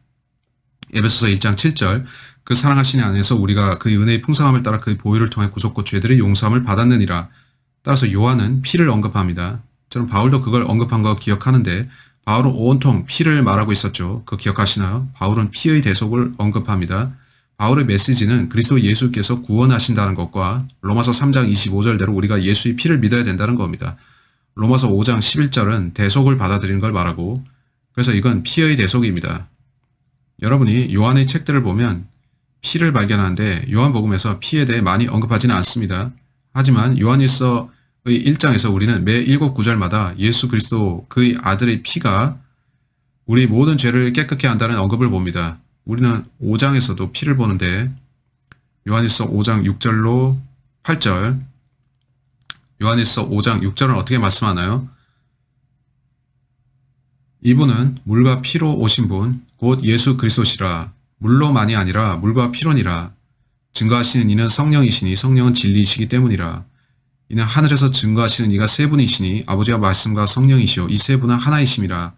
에베소서 1장 7절 그 사랑하시는 안에서 우리가 그 은혜의 풍성함을 따라 그의 보혈을 통해 구속고 죄들의 용서함을 받았느니라. 따라서 요한은 피를 언급합니다. 저는 바울도 그걸 언급한 거 기억하는데 바울은 온통 피를 말하고 있었죠. 그 기억하시나요? 바울은 피의 대속을 언급합니다. 바울의 메시지는 그리스도 예수께서 구원하신다는 것과 로마서 3장 25절대로 우리가 예수의 피를 믿어야 된다는 겁니다. 로마서 5장 11절은 대속을 받아들이는 걸 말하고 그래서 이건 피의 대속입니다. 여러분이 요한의 책들을 보면 피를 발견하는데 요한복음에서 피에 대해 많이 언급하지는 않습니다. 하지만 요한일서의 1장에서 우리는 매 7구절마다 예수 그리스도 그의 아들의 피가 우리 모든 죄를 깨끗게 한다는 언급을 봅니다. 우리는 5장에서도 피를 보는데 요한일서 5장 6절로 8절 요한일서 5장 6절은 어떻게 말씀하나요? 이분은 물과 피로 오신 분 곧 예수 그리스도시라 물로만이 아니라 물과 피로니라 증거하시는 이는 성령이시니 성령은 진리이시기 때문이라 이는 하늘에서 증거하시는 이가 세 분이시니 아버지와 말씀과 성령이시요 이 세 분은 하나이심이라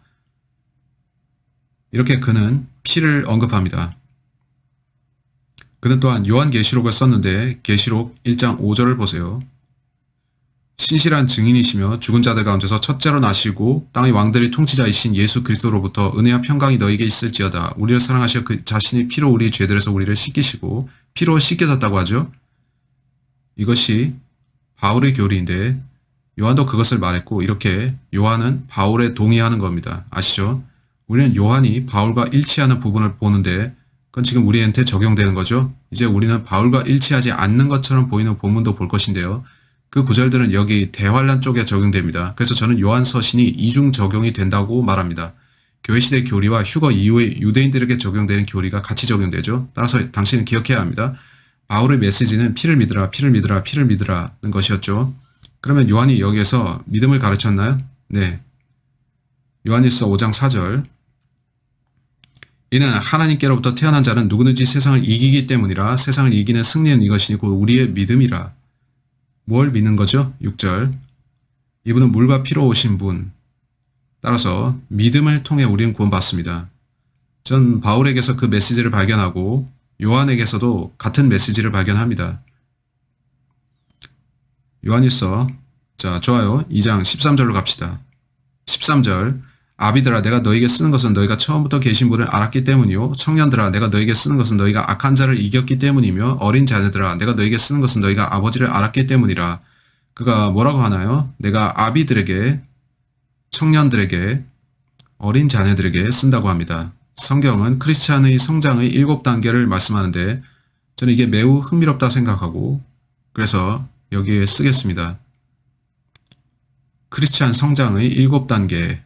이렇게 그는 피를 언급합니다. 그는 또한 요한계시록을 썼는데 계시록 1장 5절을 보세요. 신실한 증인이시며 죽은 자들 가운데서 첫째로 나시고 땅의 왕들의 통치자이신 예수 그리스도로부터 은혜와 평강이 너에게 있을지어다. 우리를 사랑하시어 그 자신이 피로 우리 죄들에서 우리를 씻기시고 피로 씻겨졌다고 하죠. 이것이 바울의 교리인데 요한도 그것을 말했고 이렇게 요한은 바울에 동의하는 겁니다. 아시죠? 우리는 요한이 바울과 일치하는 부분을 보는데 그건 지금 우리한테 적용되는 거죠. 이제 우리는 바울과 일치하지 않는 것처럼 보이는 본문도 볼 것인데요. 그 구절들은 여기 대활란 쪽에 적용됩니다. 그래서 저는 요한 서신이 이중 적용이 된다고 말합니다. 교회시대 교리와 휴거 이후의 유대인들에게 적용되는 교리가 같이 적용되죠. 따라서 당신은 기억해야 합니다. 바울의 메시지는 피를 믿으라, 피를 믿으라, 피를 믿으라는 것이었죠. 그러면 요한이 여기에서 믿음을 가르쳤나요? 네. 요한일서 5장 4절 이는 하나님께로부터 태어난 자는 누구든지 세상을 이기기 때문이라 세상을 이기는 승리는 이것이니 곧 우리의 믿음이라. 뭘 믿는 거죠? 6절. 이분은 물과 피로 오신 분. 따라서 믿음을 통해 우리는 구원받습니다. 전 바울에게서 그 메시지를 발견하고 요한에게서도 같은 메시지를 발견합니다. 요한일서 자 좋아요 2장 13절로 갑시다. 13절 아비들아 내가 너에게 쓰는 것은 너희가 처음부터 계신 분을 알았기 때문이요 청년들아 내가 너에게 쓰는 것은 너희가 악한 자를 이겼기 때문이며 어린 자녀들아 내가 너에게 쓰는 것은 너희가 아버지를 알았기 때문이라 그가 뭐라고 하나요? 내가 아비들에게 청년들에게 어린 자녀들에게 쓴다고 합니다. 성경은 크리스찬의 성장의 일곱 단계를 말씀하는데 저는 이게 매우 흥미롭다 생각하고 그래서 여기에 쓰겠습니다. 크리스찬 성장의 일곱 단계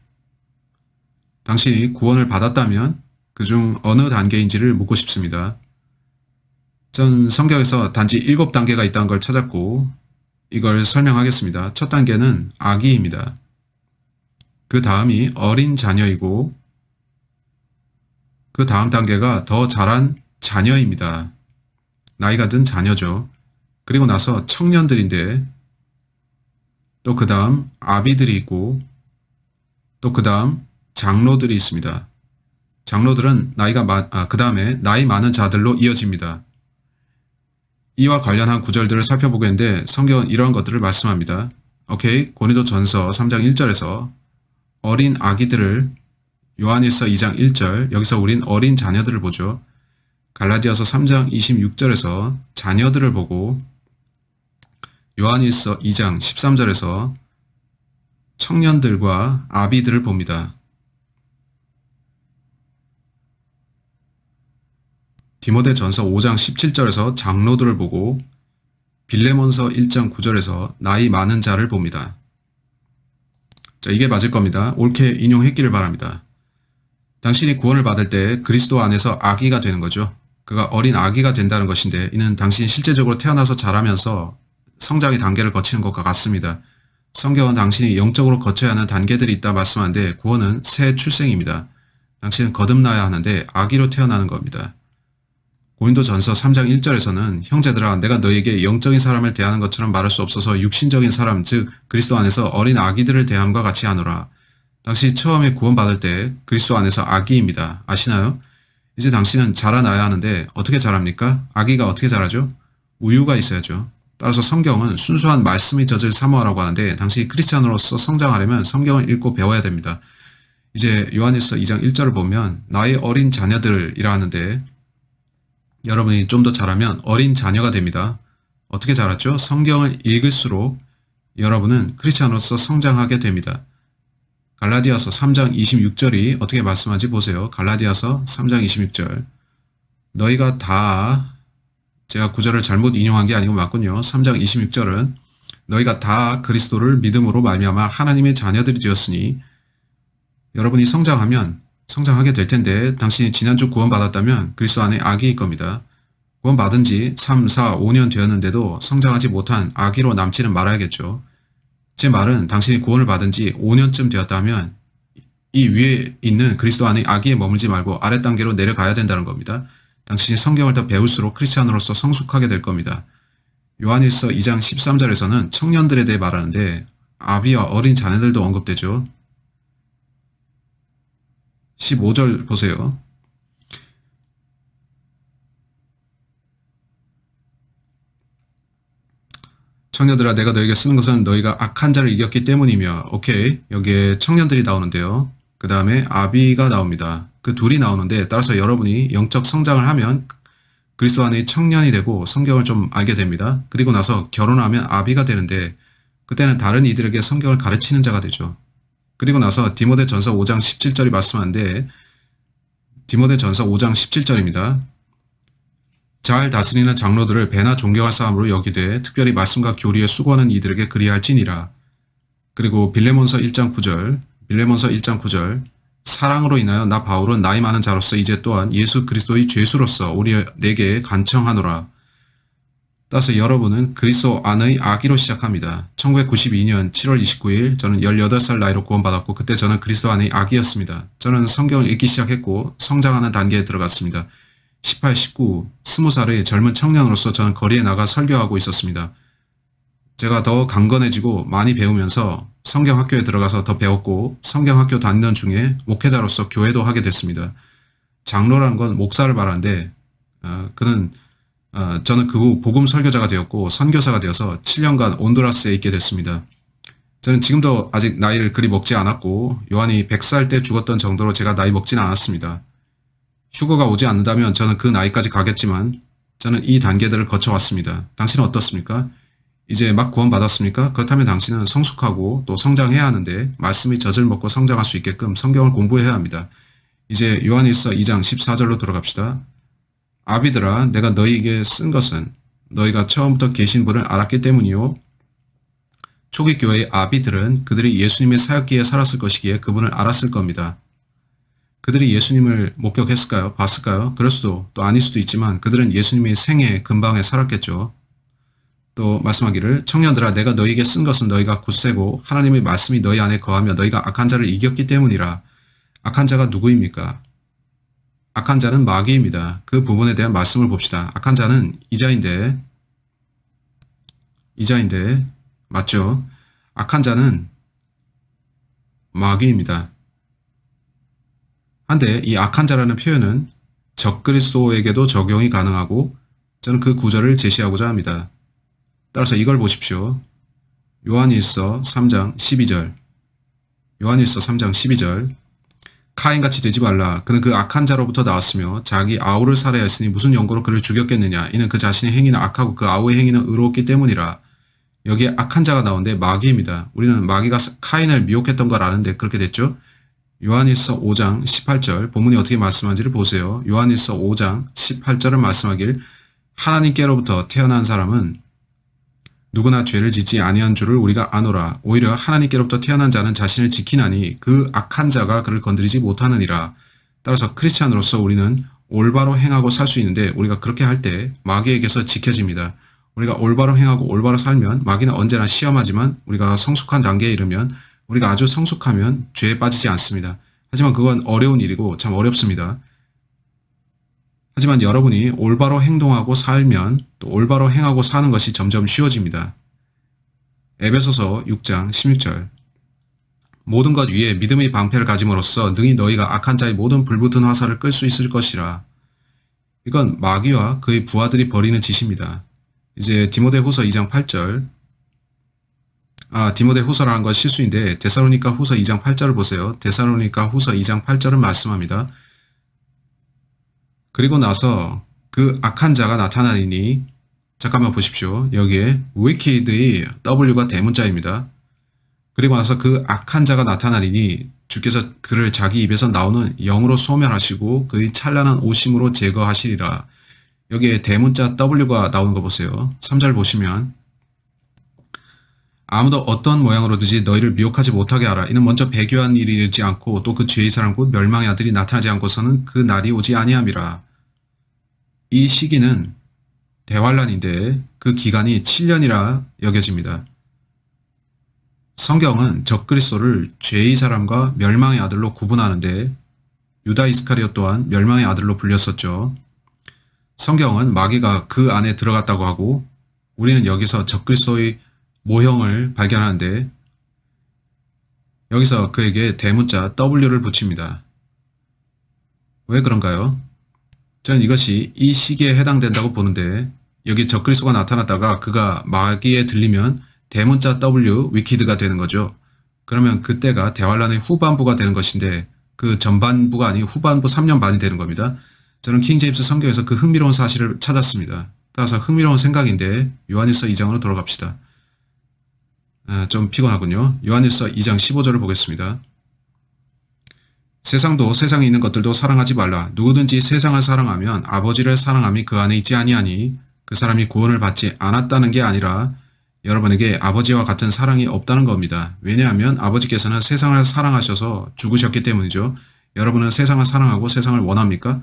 당신이 구원을 받았다면 그 중 어느 단계인지를 묻고 싶습니다. 전 성경에서 단지 일곱 단계가 있다는 걸 찾았고 이걸 설명하겠습니다. 첫 단계는 아기입니다. 그 다음이 어린 자녀이고 그 다음 단계가 더 자란 자녀입니다. 나이가 든 자녀죠. 그리고 나서 청년들인데 또 그 다음 아비들이 있고 또 그 다음 장로들이 있습니다. 장로들은 나이가 많, 아, 그 다음에 나이 많은 자들로 이어집니다. 이와 관련한 구절들을 살펴보겠는데 성경은 이런 것들을 말씀합니다. 오케이 고니도 전서 3장 1절에서 어린 아기들을 요한일서 2장 1절 여기서 우린 어린 자녀들을 보죠. 갈라디아서 3장 26절에서 자녀들을 보고 요한일서 2장 13절에서 청년들과 아비들을 봅니다. 디모데 전서 5장 17절에서 장로들을 보고 빌레몬서 1장 9절에서 나이 많은 자를 봅니다. 자, 이게 맞을 겁니다. 옳게 인용했기를 바랍니다. 당신이 구원을 받을 때 그리스도 안에서 아기가 되는 거죠. 그가 어린 아기가 된다는 것인데 이는 당신이 실제적으로 태어나서 자라면서 성장의 단계를 거치는 것과 같습니다. 성경은 당신이 영적으로 거쳐야 하는 단계들이 있다 말씀하는데 구원은 새 출생입니다. 당신은 거듭나야 하는데 아기로 태어나는 겁니다. 고린도 전서 3장 1절에서는 형제들아 내가 너에게 영적인 사람을 대하는 것처럼 말할 수 없어서 육신적인 사람 즉 그리스도 안에서 어린 아기들을 대함과 같이 하노라. 당시 처음에 구원받을 때 그리스도 안에서 아기입니다. 아시나요? 이제 당신은 자라나야 하는데 어떻게 자랍니까? 아기가 어떻게 자라죠? 우유가 있어야죠. 따라서 성경은 순수한 말씀이 젖을 사모하라고 하는데 당시 크리스찬으로서 성장하려면 성경을 읽고 배워야 됩니다. 이제 요한일서 2장 1절을 보면 나의 어린 자녀들이라 하는데 여러분이 좀 더 잘하면 어린 자녀가 됩니다. 어떻게 자랐죠? 성경을 읽을수록 여러분은 크리스찬으로서 성장하게 됩니다. 갈라디아서 3장 26절이 어떻게 말씀하지 보세요. 갈라디아서 3장 26절 너희가 다 제가 구절을 잘못 인용한 게 아니고 맞군요. 3장 26절은 너희가 다 그리스도를 믿음으로 말미암아 하나님의 자녀들이 되었으니 여러분이 성장하면 성장하게 될 텐데 당신이 지난주 구원받았다면 그리스도 안에 악이일 겁니다. 구원받은 지 3, 4, 5년 되었는데도 성장하지 못한 악이로 남지는 말아야겠죠. 제 말은 당신이 구원을 받은 지 5년쯤 되었다면 이 위에 있는 그리스도 안의 악의에 머물지 말고 아래 단계로 내려가야 된다는 겁니다. 당신이 성경을 더 배울수록 크리스천으로서 성숙하게 될 겁니다. 요한일서 2장 13절에서는 청년들에 대해 말하는데 아비와 어린 자녀들도 언급되죠. 15절 보세요. 청년들아 내가 너에게 쓰는 것은 너희가 악한 자를 이겼기 때문이며 오케이 여기에 청년들이 나오는데요. 그 다음에 아비가 나옵니다. 그 둘이 나오는데 따라서 여러분이 영적 성장을 하면 그리스도 안의 청년이 되고 성경을 좀 알게 됩니다. 그리고 나서 결혼하면 아비가 되는데 그때는 다른 이들에게 성경을 가르치는 자가 되죠. 그리고 나서 디모데 전서 5장 17절이 말씀하는데 디모데 전서 5장 17절입니다. 잘 다스리는 장로들을 배나 존경할 사람으로 여기되 특별히 말씀과 교리에 수고하는 이들에게 그리할지니라. 그리고 빌레몬서 1장 9절, 빌레몬서 1장 9절 사랑으로 인하여 나 바울은 나이 많은 자로서 이제 또한 예수 그리스도의 죄수로서 우리 내게 간청하노라. 따서 여러분은 그리스도 안의 아기로 시작합니다. 1992년 7월 29일 저는 18살 나이로 구원받았고 그때 저는 그리스도 안의 아기였습니다. 저는 성경을 읽기 시작했고 성장하는 단계에 들어갔습니다. 18, 19, 20살의 젊은 청년으로서 저는 거리에 나가 설교하고 있었습니다. 제가 더 강건해지고 많이 배우면서 성경학교에 들어가서 더 배웠고 성경학교 다니는 중에 목회자로서 교회도 하게 됐습니다. 장로란 건 목사를 말하는데 어, 그는 어, 저는 그 후 복음 설교자가 되었고 선교사가 되어서 7년간 온두라스에 있게 됐습니다. 저는 지금도 아직 나이를 그리 먹지 않았고 요한이 100살 때 죽었던 정도로 제가 나이 먹진 않았습니다. 휴거가 오지 않는다면 저는 그 나이까지 가겠지만 저는 이 단계들을 거쳐왔습니다. 당신은 어떻습니까? 이제 막 구원받았습니까? 그렇다면 당신은 성숙하고 또 성장해야 하는데 말씀이 젖을 먹고 성장할 수 있게끔 성경을 공부해야 합니다. 이제 요한일서 2장 14절로 들어갑시다. 아비들아 내가 너희에게 쓴 것은 너희가 처음부터 계신 분을 알았기 때문이요. 초기 교회의 아비들은 그들이 예수님의 사역기에 살았을 것이기에 그분을 알았을 겁니다. 그들이 예수님을 목격했을까요? 봤을까요? 그럴 수도 또 아닐 수도 있지만 그들은 예수님의 생애 근방에 살았겠죠. 또 말씀하기를 청년들아 내가 너희에게 쓴 것은 너희가 굳세고 하나님의 말씀이 너희 안에 거하며 너희가 악한 자를 이겼기 때문이라 악한 자가 누구입니까? 악한 자는 마귀입니다. 그 부분에 대한 말씀을 봅시다. 악한 자는 이자인데 이자인데 맞죠? 악한 자는 마귀입니다. 한데 이 악한 자라는 표현은 적그리스도에게도 적용이 가능하고 저는 그 구절을 제시하고자 합니다. 따라서 이걸 보십시오. 요한일서 3장 12절 요한일서 3장 12절 카인같이 되지 말라. 그는 그 악한 자로부터 나왔으며 자기 아우를 살해했으니 무슨 연고로 그를 죽였겠느냐. 이는 그 자신의 행위는 악하고 그 아우의 행위는 의로웠기 때문이라. 여기에 악한 자가 나오는데 마귀입니다. 우리는 마귀가 카인을 미혹했던 걸 아는데 그렇게 됐죠. 요한일서 5장 18절 본문이 어떻게 말씀하는지를 보세요. 요한일서 5장 18절을 말씀하길 하나님께로부터 태어난 사람은 누구나 죄를 짓지 아니한 줄을 우리가 아노라. 오히려 하나님께로부터 태어난 자는 자신을 지키나니 그 악한 자가 그를 건드리지 못하느니라. 따라서 크리스찬으로서 우리는 올바로 행하고 살 수 있는데 우리가 그렇게 할 때 마귀에게서 지켜집니다. 우리가 올바로 행하고 올바로 살면 마귀는 언제나 시험하지만 우리가 성숙한 단계에 이르면 우리가 아주 성숙하면 죄에 빠지지 않습니다. 하지만 그건 어려운 일이고 참 어렵습니다. 하지만 여러분이 올바로 행동하고 살면 또 올바로 행하고 사는 것이 점점 쉬워집니다. 에베소서 6장 16절 모든 것 위에 믿음의 방패를 가짐으로써 능히 너희가 악한 자의 모든 불붙은 화살을 끌 수 있을 것이라. 이건 마귀와 그의 부하들이 벌이는 짓입니다. 이제 디모데 후서 2장 8절 아 디모데 후서라는 건 실수인데 데살로니카 후서 2장 8절을 보세요. 데살로니카 후서 2장 8절은 말씀합니다. 그리고 나서 그 악한 자가 나타나리니 잠깐만 보십시오. 여기에 wicked의 w가 대문자입니다. 그리고 나서 그 악한 자가 나타나니 주께서 그를 자기 입에서 나오는 영으로 소멸하시고 그의 찬란한 오심으로 제거하시리라. 여기에 대문자 W가 나오는 거 보세요. 3절 보시면 아무도 어떤 모양으로든지 너희를 미혹하지 못하게 하라. 이는 먼저 배교한 일이 지 않고 또 그 죄의 사람 곧 멸망의 아들이 나타나지 않고서는 그 날이 오지 아니함이라. 이 시기는 대환란인데 그 기간이 7년이라 여겨집니다. 성경은 적그리스도를 죄의 사람과 멸망의 아들로 구분하는데 유다 이스카리오 또한 멸망의 아들로 불렸었죠. 성경은 마귀가 그 안에 들어갔다고 하고 우리는 여기서 적그리스도의 모형을 발견하는데 여기서 그에게 대문자 W를 붙입니다. 왜 그런가요? 저는 이것이 이 시기에 해당된다고 보는데 여기 적글수가 나타났다가 그가 마귀에 들리면 대문자 W 위키드가 되는 거죠. 그러면 그때가 대활란의 후반부가 되는 것인데 그 전반부가 아닌 후반부 3년 반이 되는 겁니다. 저는 킹제임스 성경에서 그 흥미로운 사실을 찾았습니다. 따라서 흥미로운 생각인데 요한일서 2장으로 돌아갑시다. 어, 좀 피곤하군요. 요한일서 2장 15절을 보겠습니다. 세상도 세상에 있는 것들도 사랑하지 말라. 누구든지 세상을 사랑하면 아버지를 사랑함이 그 안에 있지 아니하니 그 사람이 구원을 받지 않았다는 게 아니라 여러분에게 아버지와 같은 사랑이 없다는 겁니다. 왜냐하면 아버지께서는 세상을 사랑하셔서 죽으셨기 때문이죠. 여러분은 세상을 사랑하고 세상을 원합니까?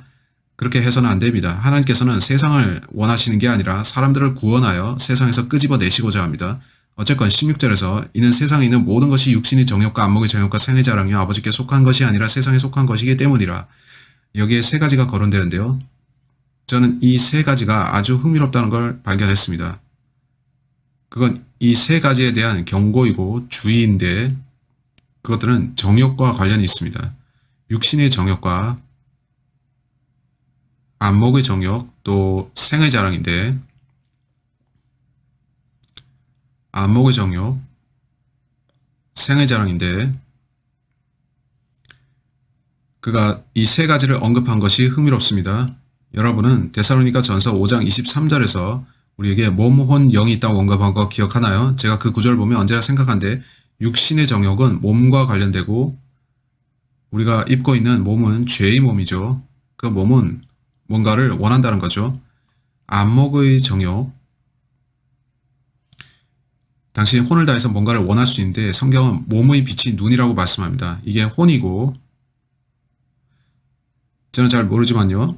그렇게 해서는 안 됩니다. 하나님께서는 세상을 원하시는 게 아니라 사람들을 구원하여 세상에서 끄집어내시고자 합니다. 어쨌건 16절에서 이는 세상에 있는 모든 것이 육신의 정욕과 안목의 정욕과 생의 자랑이 아버지께 속한 것이 아니라 세상에 속한 것이기 때문이라. 여기에 세 가지가 거론되는데요. 저는 이 세 가지가 아주 흥미롭다는 걸 발견했습니다. 그건 이 세 가지에 대한 경고이고 주의인데 그것들은 정욕과 관련이 있습니다. 육신의 정욕과 안목의 정욕 또 생의 자랑인데 안목의 정요, 생의 자랑인데 그가 이 세 가지를 언급한 것이 흥미롭습니다. 여러분은 데사로니가 전서 5장 23절에서 우리에게 몸, 혼, 영이 있다고 언급한 거 기억하나요? 제가 그 구절 을 보면 언제나 생각한데 육신의 정욕은 몸과 관련되고 우리가 입고 있는 몸은 죄의 몸이죠. 그 몸은 뭔가를 원한다는 거죠. 안목의 정욕, 당신이 혼을 다해서 뭔가를 원할 수 있는데 성경은 몸의 빛이 눈이라고 말씀합니다. 이게 혼이고 저는 잘 모르지만요.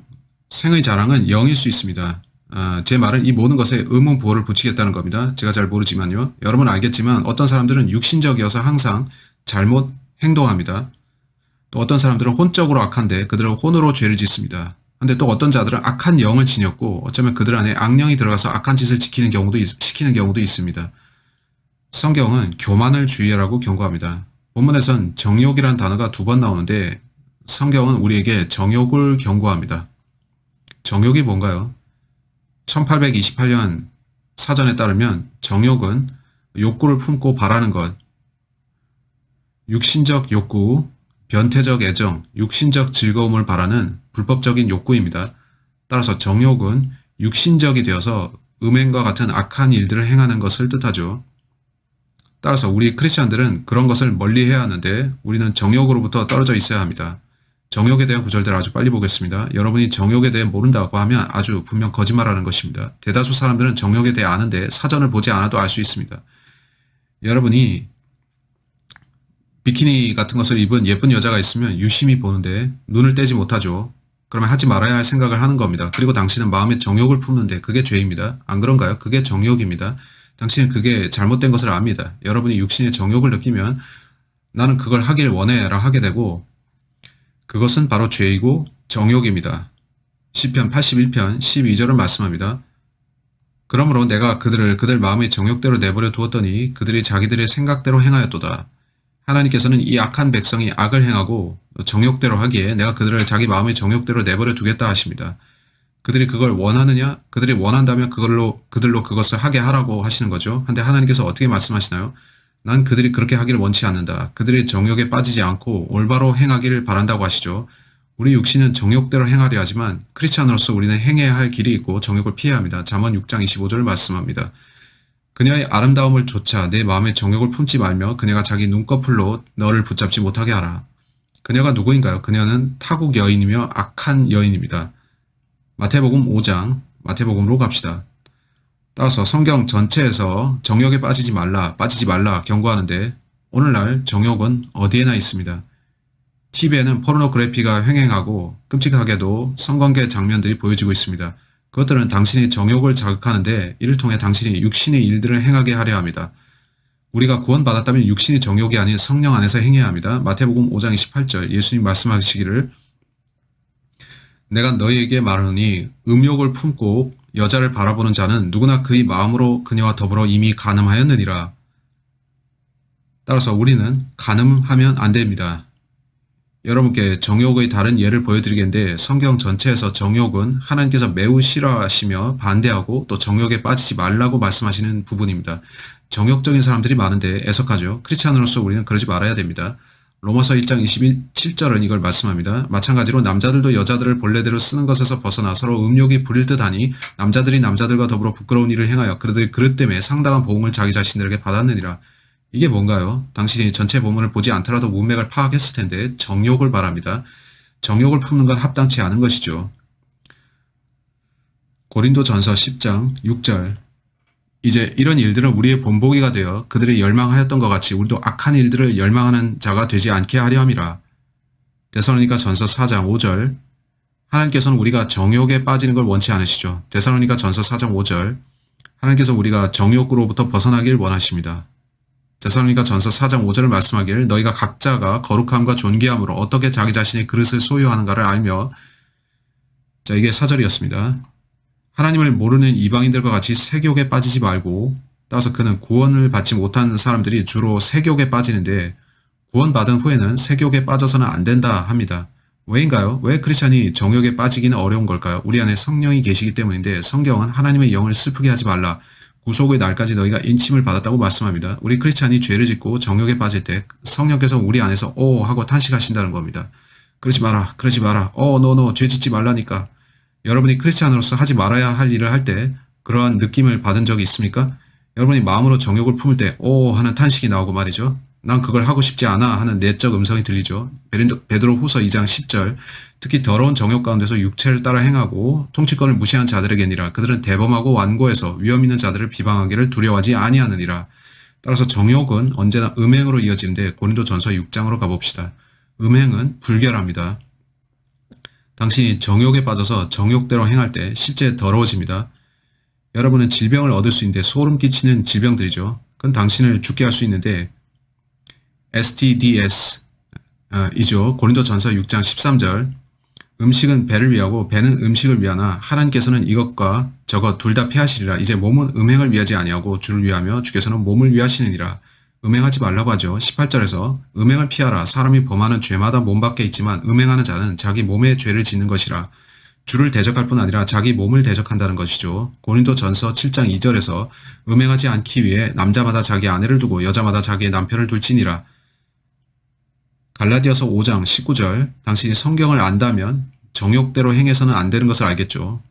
생의 자랑은 영일 수 있습니다. 아, 제 말은 이 모든 것에 의문 부호를 붙이겠다는 겁니다. 제가 잘 모르지만요. 여러분 알겠지만 어떤 사람들은 육신적이어서 항상 잘못 행동합니다. 또 어떤 사람들은 혼적으로 악한데 그들은 혼으로 죄를 짓습니다. 근데 또 어떤 자들은 악한 영을 지녔고 어쩌면 그들 안에 악령이 들어가서 악한 짓을 지키는 경우도 시키는 경우도 있습니다. 성경은 교만을 주의하라고 경고합니다. 본문에선 정욕이란 단어가 두 번 나오는데 성경은 우리에게 정욕을 경고합니다. 정욕이 뭔가요? 1828년 사전에 따르면 정욕은 욕구를 품고 바라는 것, 육신적 욕구, 변태적 애정, 육신적 즐거움을 바라는 불법적인 욕구입니다. 따라서 정욕은 육신적이 되어서 음행과 같은 악한 일들을 행하는 것을 뜻하죠. 따라서 우리 크리스천들은 그런 것을 멀리해야 하는데 우리는 정욕으로부터 떨어져 있어야 합니다. 정욕에 대한 구절들 을 아주 빨리 보겠습니다. 여러분이 정욕에 대해 모른다고 하면 아주 분명 거짓말하는 것입니다. 대다수 사람들은 정욕에 대해 아는데 사전을 보지 않아도 알 수 있습니다. 여러분이 비키니 같은 것을 입은 예쁜 여자가 있으면 유심히 보는데 눈을 떼지 못하죠. 그러면 하지 말아야 할 생각을 하는 겁니다. 그리고 당신은 마음에 정욕을 품는데 그게 죄입니다. 안 그런가요? 그게 정욕입니다. 당신은 그게 잘못된 것을 압니다. 여러분이 육신의 정욕을 느끼면 나는 그걸 하길 원해라 하게 되고 그것은 바로 죄이고 정욕입니다. 1 0편 81편 12절을 말씀합니다. 그러므로 내가 그들을 그들 마음의 정욕대로 내버려 두었더니 그들이 자기들의 생각대로 행하였도다. 하나님께서는 이 악한 백성이 악을 행하고 정욕대로 하기에 내가 그들을 자기 마음의 정욕대로 내버려 두겠다 하십니다. 그들이 그걸 원하느냐? 그들이 원한다면 그걸로 그들로 그것을 하게 하라고 하시는 거죠. 근데 하나님께서 어떻게 말씀하시나요? 난 그들이 그렇게 하기를 원치 않는다. 그들이 정욕에 빠지지 않고 올바로 행하기를 바란다고 하시죠. 우리 육신은 정욕대로 행하려 하지만 크리스찬으로서 우리는 행해야 할 길이 있고 정욕을 피해야 합니다. 잠언 6장 25절 을 말씀합니다. 그녀의 아름다움을 조차 내마음에 정욕을 품지 말며 그녀가 자기 눈꺼풀로 너를 붙잡지 못하게 하라. 그녀가 누구인가요? 그녀는 타국 여인이며 악한 여인입니다. 마태복음 5장 마태복음으로 갑시다. 따라서 성경 전체에서 정욕에 빠지지 말라 빠지지 말라 경고하는데 오늘날 정욕은 어디에나 있습니다. TV에는 포르노그래피가 횡행하고 끔찍하게도 성관계 장면들이 보여지고 있습니다. 그것들은 당신이 정욕을 자극하는데 이를 통해 당신이 육신의 일들을 행하게 하려 합니다. 우리가 구원받았다면 육신의 정욕이 아닌 성령 안에서 행해야 합니다. 마태복음 5장 28절 예수님 말씀하시기를 내가 너희에게 말하노니 음욕을 품고 여자를 바라보는 자는 누구나 그의 마음으로 그녀와 더불어 이미 가늠하였느니라. 따라서 우리는 가늠하면 안 됩니다. 여러분께 정욕의 다른 예를 보여드리겠는데 성경 전체에서 정욕은 하나님께서 매우 싫어하시며 반대하고 또 정욕에 빠지지 말라고 말씀하시는 부분입니다. 정욕적인 사람들이 많은데 애석하죠. 크리스찬으로서 우리는 그러지 말아야 됩니다. 로마서 1장 27절은 이걸 말씀합니다. 마찬가지로 남자들도 여자들을 본래대로 쓰는 것에서 벗어나 서로 음욕이 부릴 듯하니 남자들이 남자들과 더불어 부끄러운 일을 행하여 그들의 그릇 때문에 상당한 보응을 자기 자신들에게 받았느니라. 이게 뭔가요? 당신이 전체 본문을 보지 않더라도 문맥을 파악했을 텐데 정욕을 말합니다. 정욕을 품는 건 합당치 않은 것이죠. 고린도 전서 10장 6절 이제 이런 일들은 우리의 본보기가 되어 그들이 열망하였던 것 같이 우리도 악한 일들을 열망하는 자가 되지 않게 하려 함이라. 대사로니가 전서 4장 5절 하나님께서는 우리가 정욕에 빠지는 걸 원치 않으시죠. 대사로니가 전서 4장 5절 하나님께서 우리가 정욕으로부터 벗어나길 원하십니다. 대사로니가 전서 4장 5절을 말씀하길 너희가 각자가 거룩함과 존귀함으로 어떻게 자기 자신의 그릇을 소유하는가를 알며 자 이게 사절이었습니다 하나님을 모르는 이방인들과 같이 세욕에 빠지지 말고 따라서 그는 구원을 받지 못한 사람들이 주로 세욕에 빠지는데 구원받은 후에는 세욕에 빠져서는 안 된다 합니다. 왜인가요? 왜 크리스찬이 정욕에 빠지기는 어려운 걸까요? 우리 안에 성령이 계시기 때문인데 성경은 하나님의 영을 슬프게 하지 말라. 구속의 날까지 너희가 인침을 받았다고 말씀합니다. 우리 크리스찬이 죄를 짓고 정욕에 빠질 때 성령께서 우리 안에서 오 하고 탄식하신다는 겁니다. 그러지 마라, 그러지 마라, 어, 너, 너, 죄 짓지 말라니까. 여러분이 크리스찬으로서 하지 말아야 할 일을 할 때 그러한 느낌을 받은 적이 있습니까? 여러분이 마음으로 정욕을 품을 때 오 하는 탄식이 나오고 말이죠. 난 그걸 하고 싶지 않아 하는 내적 음성이 들리죠. 베드로 후서 2장 10절 특히 더러운 정욕 가운데서 육체를 따라 행하고 통치권을 무시한 자들에게니라 그들은 대범하고 완고해서 위험 있는 자들을 비방하기를 두려워하지 아니하느니라 따라서 정욕은 언제나 음행으로 이어지는데 고린도 전서 6장으로 가봅시다. 음행은 불결합니다. 당신이 정욕에 빠져서 정욕대로 행할 때 실제 더러워집니다. 여러분은 질병을 얻을 수 있는데 소름 끼치는 질병들이죠. 그건 당신을 죽게 할 수 있는데 STDS 어, 이죠. 고린도 전서 6장 13절 음식은 배를 위하고 배는 음식을 위하나 하나님께서는 이것과 저것 둘 다 피하시리라 이제 몸은 음행을 위하지 아니하고 주를 위하며 주께서는 몸을 위하시느니라 음행하지 말라고 하죠. 18절에서 음행을 피하라. 사람이 범하는 죄마다 몸 밖에 있지만 음행하는 자는 자기 몸에 죄를 짓는 것이라. 주를 대적할 뿐 아니라 자기 몸을 대적한다는 것이죠. 고린도 전서 7장 2절에서 음행하지 않기 위해 남자마다 자기 아내를 두고 여자마다 자기의 남편을 둘지니라. 갈라디아서 5장 19절 당신이 성경을 안다면 정욕대로 행해서는 안 되는 것을 알겠죠.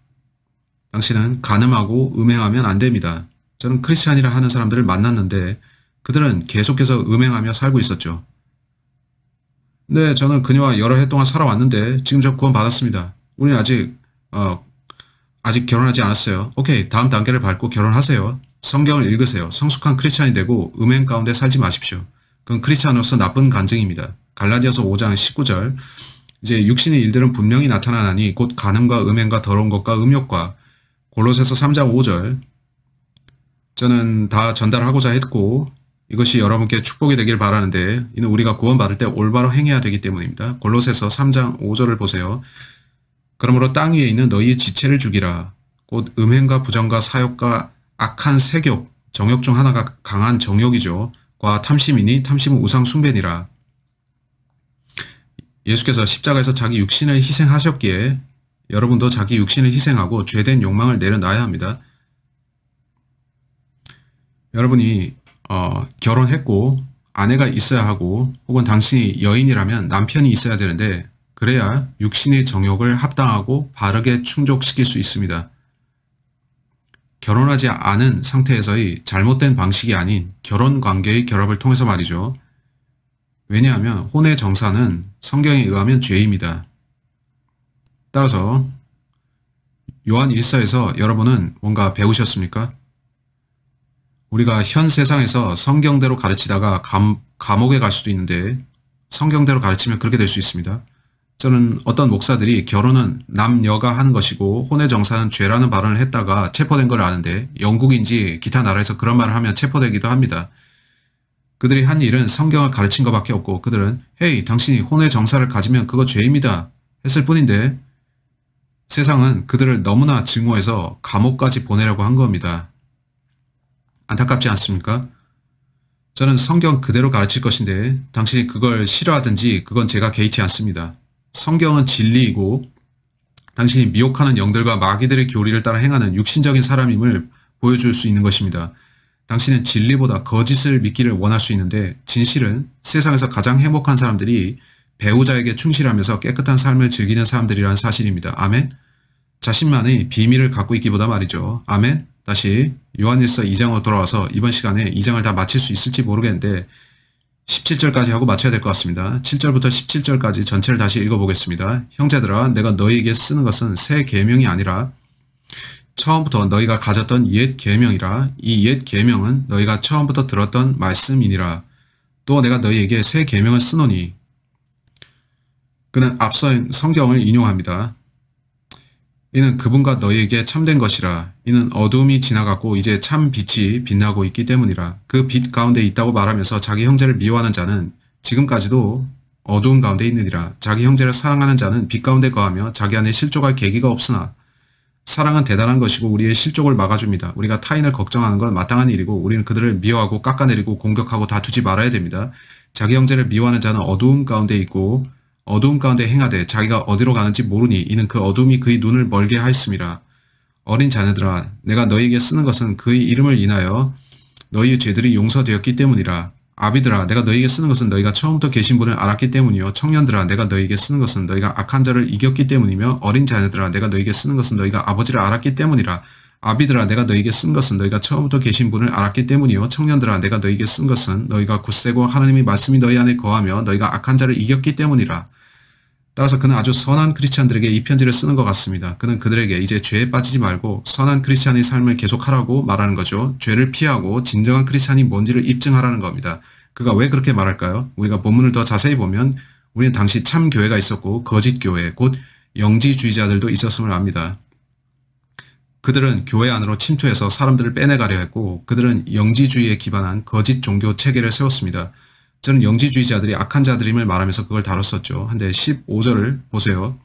당신은 가늠하고 음행하면 안 됩니다. 저는 크리스찬이라 하는 사람들을 만났는데 그들은 계속해서 음행하며 살고 있었죠. 네, 저는 그녀와 여러 해 동안 살아왔는데 지금 저 구원 받았습니다. 우리 아직 어, 아직 결혼하지 않았어요. 오케이, 다음 단계를 밟고 결혼하세요. 성경을 읽으세요. 성숙한 크리스찬이 되고 음행 가운데 살지 마십시오. 그건 크리스찬으로서 나쁜 간증입니다. 갈라디아서 5장 19절 이제 육신의 일들은 분명히 나타나나니 곧 간음과 음행과 더러운 것과 음욕과 골로새서 3장 5절 저는 다 전달하고자 했고 이것이 여러분께 축복이 되길 바라는데 이는 우리가 구원받을 때 올바로 행해야 되기 때문입니다. 골로새서 3장 5절을 보세요. 그러므로 땅 위에 있는 너희 지체를 죽이라. 곧 음행과 부정과 사욕과 악한 세욕, 정욕 중 하나가 강한 정욕이죠. 과 탐심이니 탐심은 우상 숭배니라. 예수께서 십자가에서 자기 육신을 희생하셨기에 여러분도 자기 육신을 희생하고 죄된 욕망을 내려놔야 합니다. 여러분이 어, 결혼했고 아내가 있어야 하고 혹은 당신이 여인이라면 남편이 있어야 되는데 그래야 육신의 정욕을 합당하고 바르게 충족시킬 수 있습니다. 결혼하지 않은 상태에서의 잘못된 방식이 아닌 결혼관계의 결합을 통해서 말이죠. 왜냐하면 혼의 정사는 성경에 의하면 죄입니다. 따라서 요한 1서에서 여러분은 뭔가 배우셨습니까? 우리가 현 세상에서 성경대로 가르치다가 감, 감옥에 갈 수도 있는데 성경대로 가르치면 그렇게 될 수 있습니다. 저는 어떤 목사들이 결혼은 남녀가 하는 것이고 혼의 정사는 죄라는 발언을 했다가 체포된 걸 아는데 영국인지 기타 나라에서 그런 말을 하면 체포되기도 합니다. 그들이 한 일은 성경을 가르친 것밖에 없고 그들은 헤이 당신이 혼의 정사를 가지면 그거 죄입니다 했을 뿐인데 세상은 그들을 너무나 증오해서 감옥까지 보내려고 한 겁니다. 안타깝지 않습니까? 저는 성경 그대로 가르칠 것인데 당신이 그걸 싫어하든지 그건 제가 개의치 않습니다. 성경은 진리이고 당신이 미혹하는 영들과 마귀들의 교리를 따라 행하는 육신적인 사람임을 보여줄 수 있는 것입니다. 당신은 진리보다 거짓을 믿기를 원할 수 있는데 진실은 세상에서 가장 행복한 사람들이 배우자에게 충실하면서 깨끗한 삶을 즐기는 사람들이란 사실입니다. 아멘. 자신만의 비밀을 갖고 있기보다 말이죠. 아멘. 다시 요한일서 2장으로 돌아와서 이번 시간에 2장을 다 마칠 수 있을지 모르겠는데 17절까지 하고 마쳐야 될 것 같습니다. 7절부터 17절까지 전체를 다시 읽어보겠습니다. 형제들아 내가 너희에게 쓰는 것은 새 계명이 아니라 처음부터 너희가 가졌던 옛 계명이라 이 옛 계명은 너희가 처음부터 들었던 말씀이니라 또 내가 너희에게 새 계명을 쓰노니 그는 앞서 성경을 인용합니다. 이는 그분과 너희에게 참된 것이라. 이는 어둠이 지나갔고 이제 참 빛이 빛나고 있기 때문이라. 그 빛 가운데 있다고 말하면서 자기 형제를 미워하는 자는 지금까지도 어두운 가운데 있느니라. 자기 형제를 사랑하는 자는 빛 가운데 거하며 자기 안에 실족할 계기가 없으나 사랑은 대단한 것이고 우리의 실족을 막아줍니다. 우리가 타인을 걱정하는 건 마땅한 일이고 우리는 그들을 미워하고 깎아내리고 공격하고 다투지 말아야 됩니다. 자기 형제를 미워하는 자는 어두운 가운데 있고 어두움 가운데 행하되 자기가 어디로 가는지 모르니 이는 그 어둠이 그의 눈을 멀게 하였음니라 어린 자녀들아 내가 너희에게 쓰는 것은 그의 이름을 인하여 너희의 죄들이 용서되었기 때문이라. 아비들아 내가 너희에게 쓰는 것은 너희가 처음부터 계신 분을 알았기 때문이요 청년들아 내가 너희에게 쓰는 것은 너희가 악한 자를 이겼기 때문이며 어린 자녀들아 내가 너희에게 쓰는 것은 너희가 아버지를 알았기 때문이라 아비들아 내가 너희에게 쓴 것은 너희가 처음부터 계신 분을 알았기 때문이요 청년들아 내가 너희에게 쓴 것은 너희가 굳세고 하나님의 말씀이 너희 안에 거하며 너희가 악한 자를 이겼기 때문이라 따라서 그는 아주 선한 크리스찬들에게 이 편지를 쓰는 것 같습니다. 그는 그들에게 이제 죄에 빠지지 말고 선한 크리스찬의 삶을 계속하라고 말하는 거죠. 죄를 피하고 진정한 크리스찬이 뭔지를 입증하라는 겁니다. 그가 왜 그렇게 말할까요? 우리가 본문을 더 자세히 보면 우리는 당시 참 교회가 있었고 거짓 교회 곧 영지주의자들도 있었음을 압니다. 그들은 교회 안으로 침투해서 사람들을 빼내가려 했고 그들은 영지주의에 기반한 거짓 종교 체계를 세웠습니다. 저는 영지주의자들이 악한 자들임을 말하면서 그걸 다뤘었죠. 한데 15절을 보세요.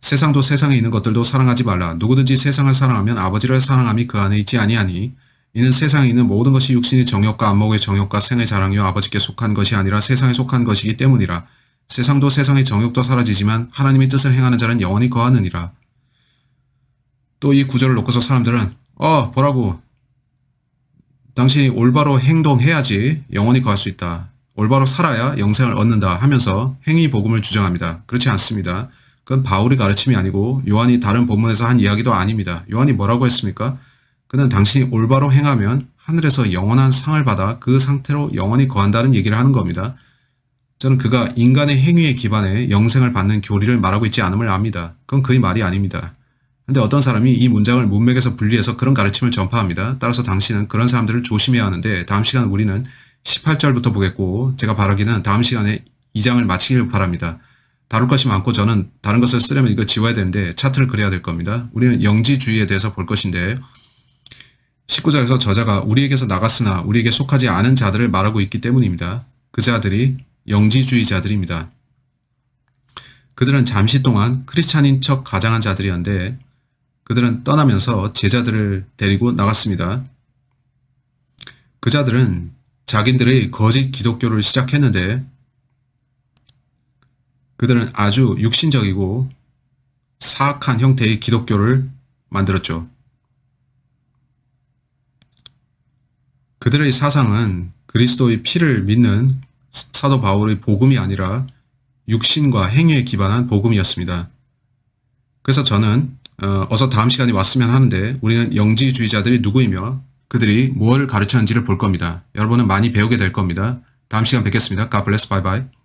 세상도 세상에 있는 것들도 사랑하지 말라. 누구든지 세상을 사랑하면 아버지를 사랑함이 그 안에 있지 아니하니 이는 세상에 있는 모든 것이 육신의 정욕과 안목의 정욕과 생의 자랑이요 아버지께 속한 것이 아니라 세상에 속한 것이기 때문이라. 세상도 세상의 정욕도 사라지지만 하나님의 뜻을 행하는 자는 영원히 거하느니라. 또 이 구절을 놓고서 사람들은 어 보라고 당신이 올바로 행동해야지 영원히 거할 수 있다. 올바로 살아야 영생을 얻는다 하면서 행위 복음을 주장합니다. 그렇지 않습니다. 그건 바울이 가르침이 아니고 요한이 다른 본문에서 한 이야기도 아닙니다. 요한이 뭐라고 했습니까? 그는 당신이 올바로 행하면 하늘에서 영원한 상을 받아 그 상태로 영원히 거한다는 얘기를 하는 겁니다. 저는 그가 인간의 행위에 기반해 영생을 받는 교리를 말하고 있지 않음을 압니다. 그건 그의 말이 아닙니다. 근데 어떤 사람이 이 문장을 문맥에서 분리해서 그런 가르침을 전파합니다. 따라서 당신은 그런 사람들을 조심해야 하는데 다음 시간 우리는 18절부터 보겠고 제가 바라기는 다음 시간에 이 장을 마치기를 바랍니다. 다룰 것이 많고 저는 다른 것을 쓰려면 이거 지워야 되는데 차트를 그려야 될 겁니다. 우리는 영지주의에 대해서 볼 것인데 19절에서 저자가 우리에게서 나갔으나 우리에게 속하지 않은 자들을 말하고 있기 때문입니다. 그 자들이 영지주의자들입니다. 그들은 잠시 동안 크리스찬인 척 가장한 자들이었는데 그들은 떠나면서 제자들을 데리고 나갔습니다. 그 자들은 자기들의 거짓 기독교를 시작했는데 그들은 아주 육신적이고 사악한 형태의 기독교를 만들었죠. 그들의 사상은 그리스도의 피를 믿는 사도 바울의 복음이 아니라 육신과 행위에 기반한 복음이었습니다. 그래서 저는 어, 어서 다음 시간이 왔으면 하는데 우리는 영지주의자들이 누구이며 그들이 뭘 가르쳤는지를 볼 겁니다. 여러분은 많이 배우게 될 겁니다. 다음 시간 뵙겠습니다. God bless. Bye bye.